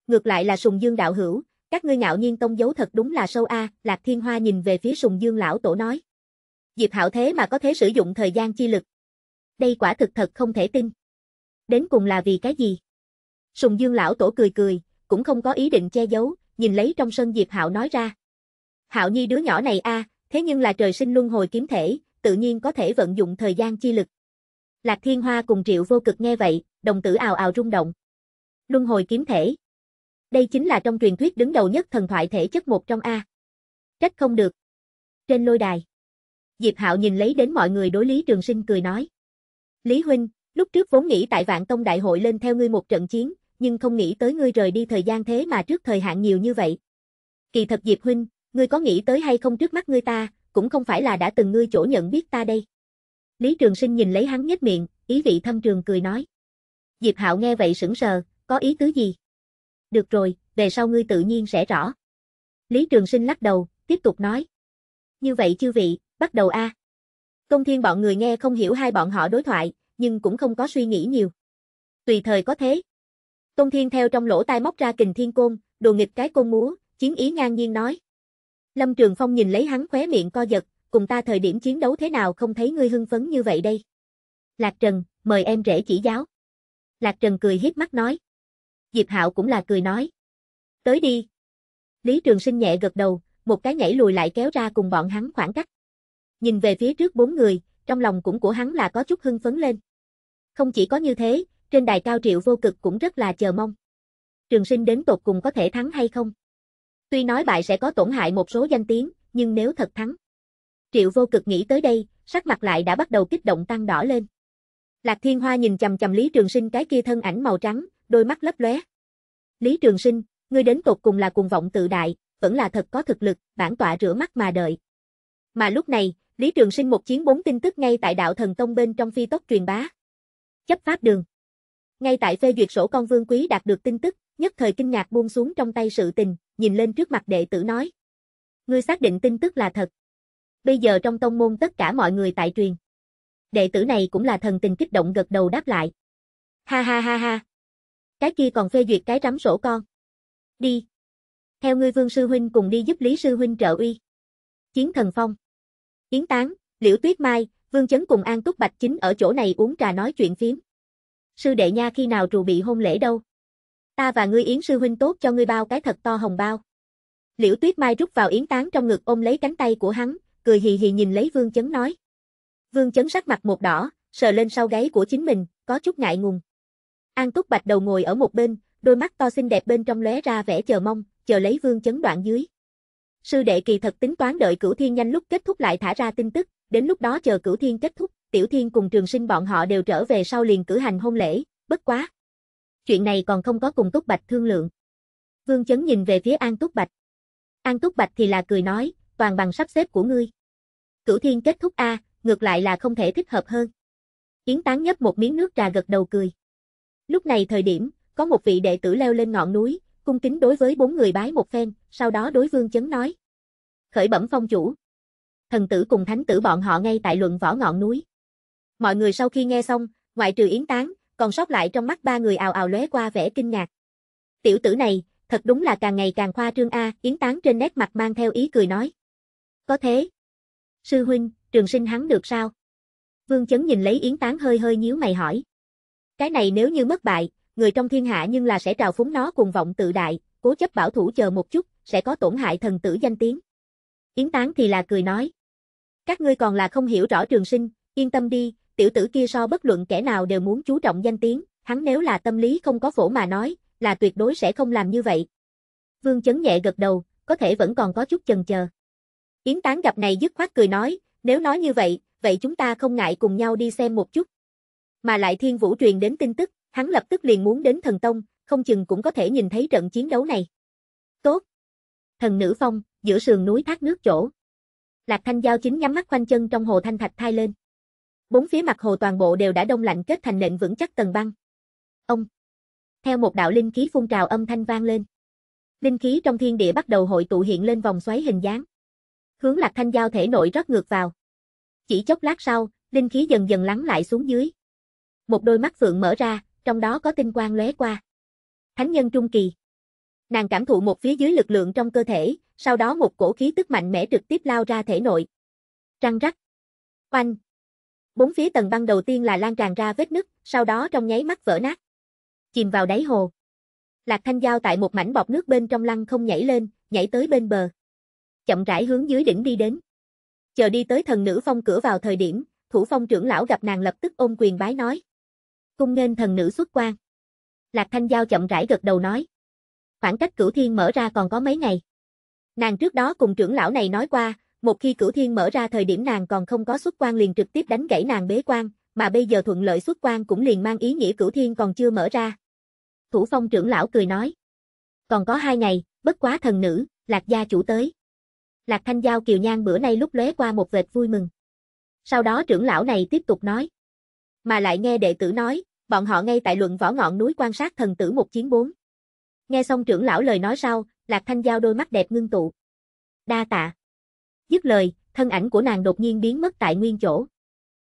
Speaker 1: Ngược lại là Sùng Dương đạo hữu, các ngươi ngạo nhiên tông giấu thật đúng là sâu a, Lạc Thiên Hoa nhìn về phía Sùng Dương lão tổ nói. Diệp hảo thế mà có thể sử dụng thời gian chi lực, đây quả thực thật không thể tin. Đến cùng là vì cái gì? Sùng Dương lão tổ cười cười, cũng không có ý định che giấu, nhìn lấy trong sân Diệp Hạo nói ra. Hạo Nhi đứa nhỏ này a, thế nhưng là trời sinh luân hồi kiếm thể, tự nhiên có thể vận dụng thời gian chi lực. Lạc Thiên Hoa cùng Triệu Vô Cực nghe vậy, đồng tử ào ào rung động. Luân hồi kiếm thể. Đây chính là trong truyền thuyết đứng đầu nhất thần thoại thể chất một trong a. Trách không được. Trên lôi đài, Diệp Hạo nhìn lấy đến mọi người đối lý Trường Sinh cười nói. Lý Huynh, lúc trước vốn nghĩ tại Vạn Tông Đại hội lên theo ngươi một trận chiến, nhưng không nghĩ tới ngươi rời đi thời gian thế mà trước thời hạn nhiều như vậy. Kỳ thật Diệp Huynh, ngươi có nghĩ tới hay không trước mắt ngươi ta, cũng không phải là đã từng ngươi chỗ nhận biết ta đây. Lý Trường Sinh nhìn lấy hắn nhếch miệng, ý vị thâm trường cười nói. Diệp Hạo nghe vậy sững sờ, có ý tứ gì? Được rồi, về sau ngươi tự nhiên sẽ rõ. Lý Trường Sinh lắc đầu, tiếp tục nói. Như vậy chư vị, bắt đầu a. À. Công thiên bọn người nghe không hiểu hai bọn họ đối thoại, nhưng cũng không có suy nghĩ nhiều. Tùy thời có thế. Công thiên theo trong lỗ tai móc ra kình thiên côn, đồ nghịch cái côn múa, chiến ý ngang nhiên nói. Lâm Trường Phong nhìn lấy hắn khóe miệng co giật, cùng ta thời điểm chiến đấu thế nào không thấy ngươi hưng phấn như vậy đây. Lạc Trần, mời em rể chỉ giáo. Lạc Trần cười hiếp mắt nói. Diệp Hạo cũng là cười nói. Tới đi. Lý Trường Sinh nhẹ gật đầu, một cái nhảy lùi lại kéo ra cùng bọn hắn khoảng cách nhìn về phía trước bốn người, trong lòng cũng của hắn là có chút hưng phấn lên. Không chỉ có như thế, trên đài cao triệu vô cực cũng rất là chờ mong. Trường sinh đến tột cùng có thể thắng hay không? Tuy nói bại sẽ có tổn hại một số danh tiếng, nhưng nếu thật thắng. Triệu vô cực nghĩ tới đây, sắc mặt lại đã bắt đầu kích động tăng đỏ lên. Lạc Thiên Hoa nhìn chầm chầm Lý Trường Sinh cái kia thân ảnh màu trắng, đôi mắt lấp lóe. Lý Trường Sinh, ngươi đến tột cùng là cuồng vọng tự đại, vẫn là thật có thực lực, bản tọa rửa mắt mà đợi. Mà lúc này, Lý Trường Sinh một chiến bốn tin tức ngay tại đạo thần tông bên trong phi tốc truyền bá. Chấp pháp đường. Ngay tại phê duyệt sổ con vương quý đạt được tin tức, nhất thời kinh ngạc buông xuống trong tay sự tình, nhìn lên trước mặt đệ tử nói. Ngươi xác định tin tức là thật. Bây giờ trong tông môn tất cả mọi người tại truyền. Đệ tử này cũng là thần tình kích động gật đầu đáp lại. Ha ha ha ha. Cái kia còn phê duyệt cái rắm sổ con. Đi. Theo ngươi vương sư huynh cùng đi giúp Lý sư huynh trợ uy. Chiến thần phong. Yến Tán, Liễu Tuyết Mai, Vương Chấn cùng An Túc Bạch chính ở chỗ này uống trà nói chuyện phiếm. Sư đệ nha khi nào trù bị hôn lễ đâu? Ta và ngươi Yến sư huynh tốt cho ngươi bao cái thật to hồng bao. Liễu Tuyết Mai rút vào Yến Tán trong ngực ôm lấy cánh tay của hắn, cười hì hì nhìn lấy Vương Chấn nói. Vương Chấn sắc mặt một đỏ, sờ lên sau gáy của chính mình, có chút ngại ngùng. An Túc Bạch đầu ngồi ở một bên, đôi mắt to xinh đẹp bên trong lóe ra vẻ chờ mong, chờ lấy Vương Chấn đoạn dưới. Sư đệ kỳ thật tính toán đợi cửu thiên nhanh lúc kết thúc lại thả ra tin tức, đến lúc đó chờ cửu thiên kết thúc, tiểu thiên cùng trường sinh bọn họ đều trở về sau liền cử hành hôn lễ, bất quá. Chuyện này còn không có cùng Túc Bạch thương lượng. Vương Chấn nhìn về phía An Túc Bạch. An Túc Bạch thì là cười nói, toàn bằng sắp xếp của ngươi. Cửu thiên kết thúc A, ngược lại là không thể thích hợp hơn. Yến tán nhấp một miếng nước trà gật đầu cười. Lúc này thời điểm, có một vị đệ tử leo lên ngọn núi, cung kính đối với bốn người bái một phen, sau đó đối vương chấn nói. Khởi bẩm phong chủ. Thần tử cùng thánh tử bọn họ ngay tại luận võ ngọn núi. Mọi người sau khi nghe xong, ngoại trừ yến tán, còn sót lại trong mắt ba người ào ào lóe qua vẻ kinh ngạc. Tiểu tử này, thật đúng là càng ngày càng khoa trương A, yến tán trên nét mặt mang theo ý cười nói. Có thế. Sư huynh, trường sinh hắn được sao? Vương chấn nhìn lấy yến tán hơi hơi nhíu mày hỏi. Cái này nếu như mất bại, người trong thiên hạ nhưng là sẽ trào phúng nó cùng vọng tự đại, cố chấp bảo thủ chờ một chút, sẽ có tổn hại thần tử danh tiếng. Yến Tán thì là cười nói. Các ngươi còn là không hiểu rõ trường sinh, yên tâm đi, tiểu tử kia so bất luận kẻ nào đều muốn chú trọng danh tiếng, hắn nếu là tâm lý không có phổ mà nói, là tuyệt đối sẽ không làm như vậy. Vương chấn nhẹ gật đầu, có thể vẫn còn có chút chần chờ. Yến Tán gặp này dứt khoát cười nói, nếu nói như vậy, vậy chúng ta không ngại cùng nhau đi xem một chút. Mà lại thiên vũ truyền đến tin tức, hắn lập tức liền muốn đến thần tông, không chừng cũng có thể nhìn thấy trận chiến đấu này. Tốt, thần nữ phong, giữa sườn núi thác nước chỗ. Lạc Thanh Giao chính nhắm mắt khoanh chân trong hồ thanh thạch thai lên. Bốn phía mặt hồ toàn bộ đều đã đông lạnh kết thành nền vững chắc tầng băng. Ông. Theo một đạo linh khí phun trào âm thanh vang lên. Linh khí trong thiên địa bắt đầu hội tụ hiện lên vòng xoáy hình dáng. Hướng Lạc Thanh Giao thể nội rót ngược vào. Chỉ chốc lát sau, linh khí dần dần lắng lại xuống dưới. Một đôi mắt phượng mở ra, trong đó có tinh quang lóe qua. Thánh nhân trung kỳ. Nàng cảm thụ một phía dưới lực lượng trong cơ thể, sau đó một cổ khí tức mạnh mẽ trực tiếp lao ra thể nội. Răng rắc. Oanh. Bốn phía tầng băng đầu tiên là lan tràn ra vết nứt, sau đó trong nháy mắt vỡ nát. Chìm vào đáy hồ. Lạc Thanh Giao tại một mảnh bọc nước bên trong lăng không nhảy lên, nhảy tới bên bờ. Chậm rãi hướng dưới đỉnh đi đến. Chờ đi tới thần nữ phong cửa vào thời điểm, thủ phong trưởng lão gặp nàng lập tức ôm quyền bái nói. Cung nên thần nữ xuất quan. Lạc Thanh Giao chậm rãi gật đầu nói khoảng cách cửu thiên mở ra còn có mấy ngày. Nàng trước đó cùng trưởng lão này nói qua, một khi cửu thiên mở ra thời điểm nàng còn không có xuất quan liền trực tiếp đánh gãy nàng bế quan, mà bây giờ thuận lợi xuất quan cũng liền mang ý nghĩa cửu thiên còn chưa mở ra. Thủ phong trưởng lão cười nói. Còn có hai ngày, bất quá thần nữ, lạc gia chủ tới. Lạc thanh giao kiều nhan bữa nay lúc lóe qua một vệt vui mừng. Sau đó trưởng lão này tiếp tục nói. Mà lại nghe đệ tử nói, bọn họ ngay tại luận võ ngọn núi quan sát thần tử một chiến bốn. Nghe xong trưởng lão lời nói sau, Lạc Thanh Giao đôi mắt đẹp ngưng tụ. Đa tạ. Dứt lời, thân ảnh của nàng đột nhiên biến mất tại nguyên chỗ.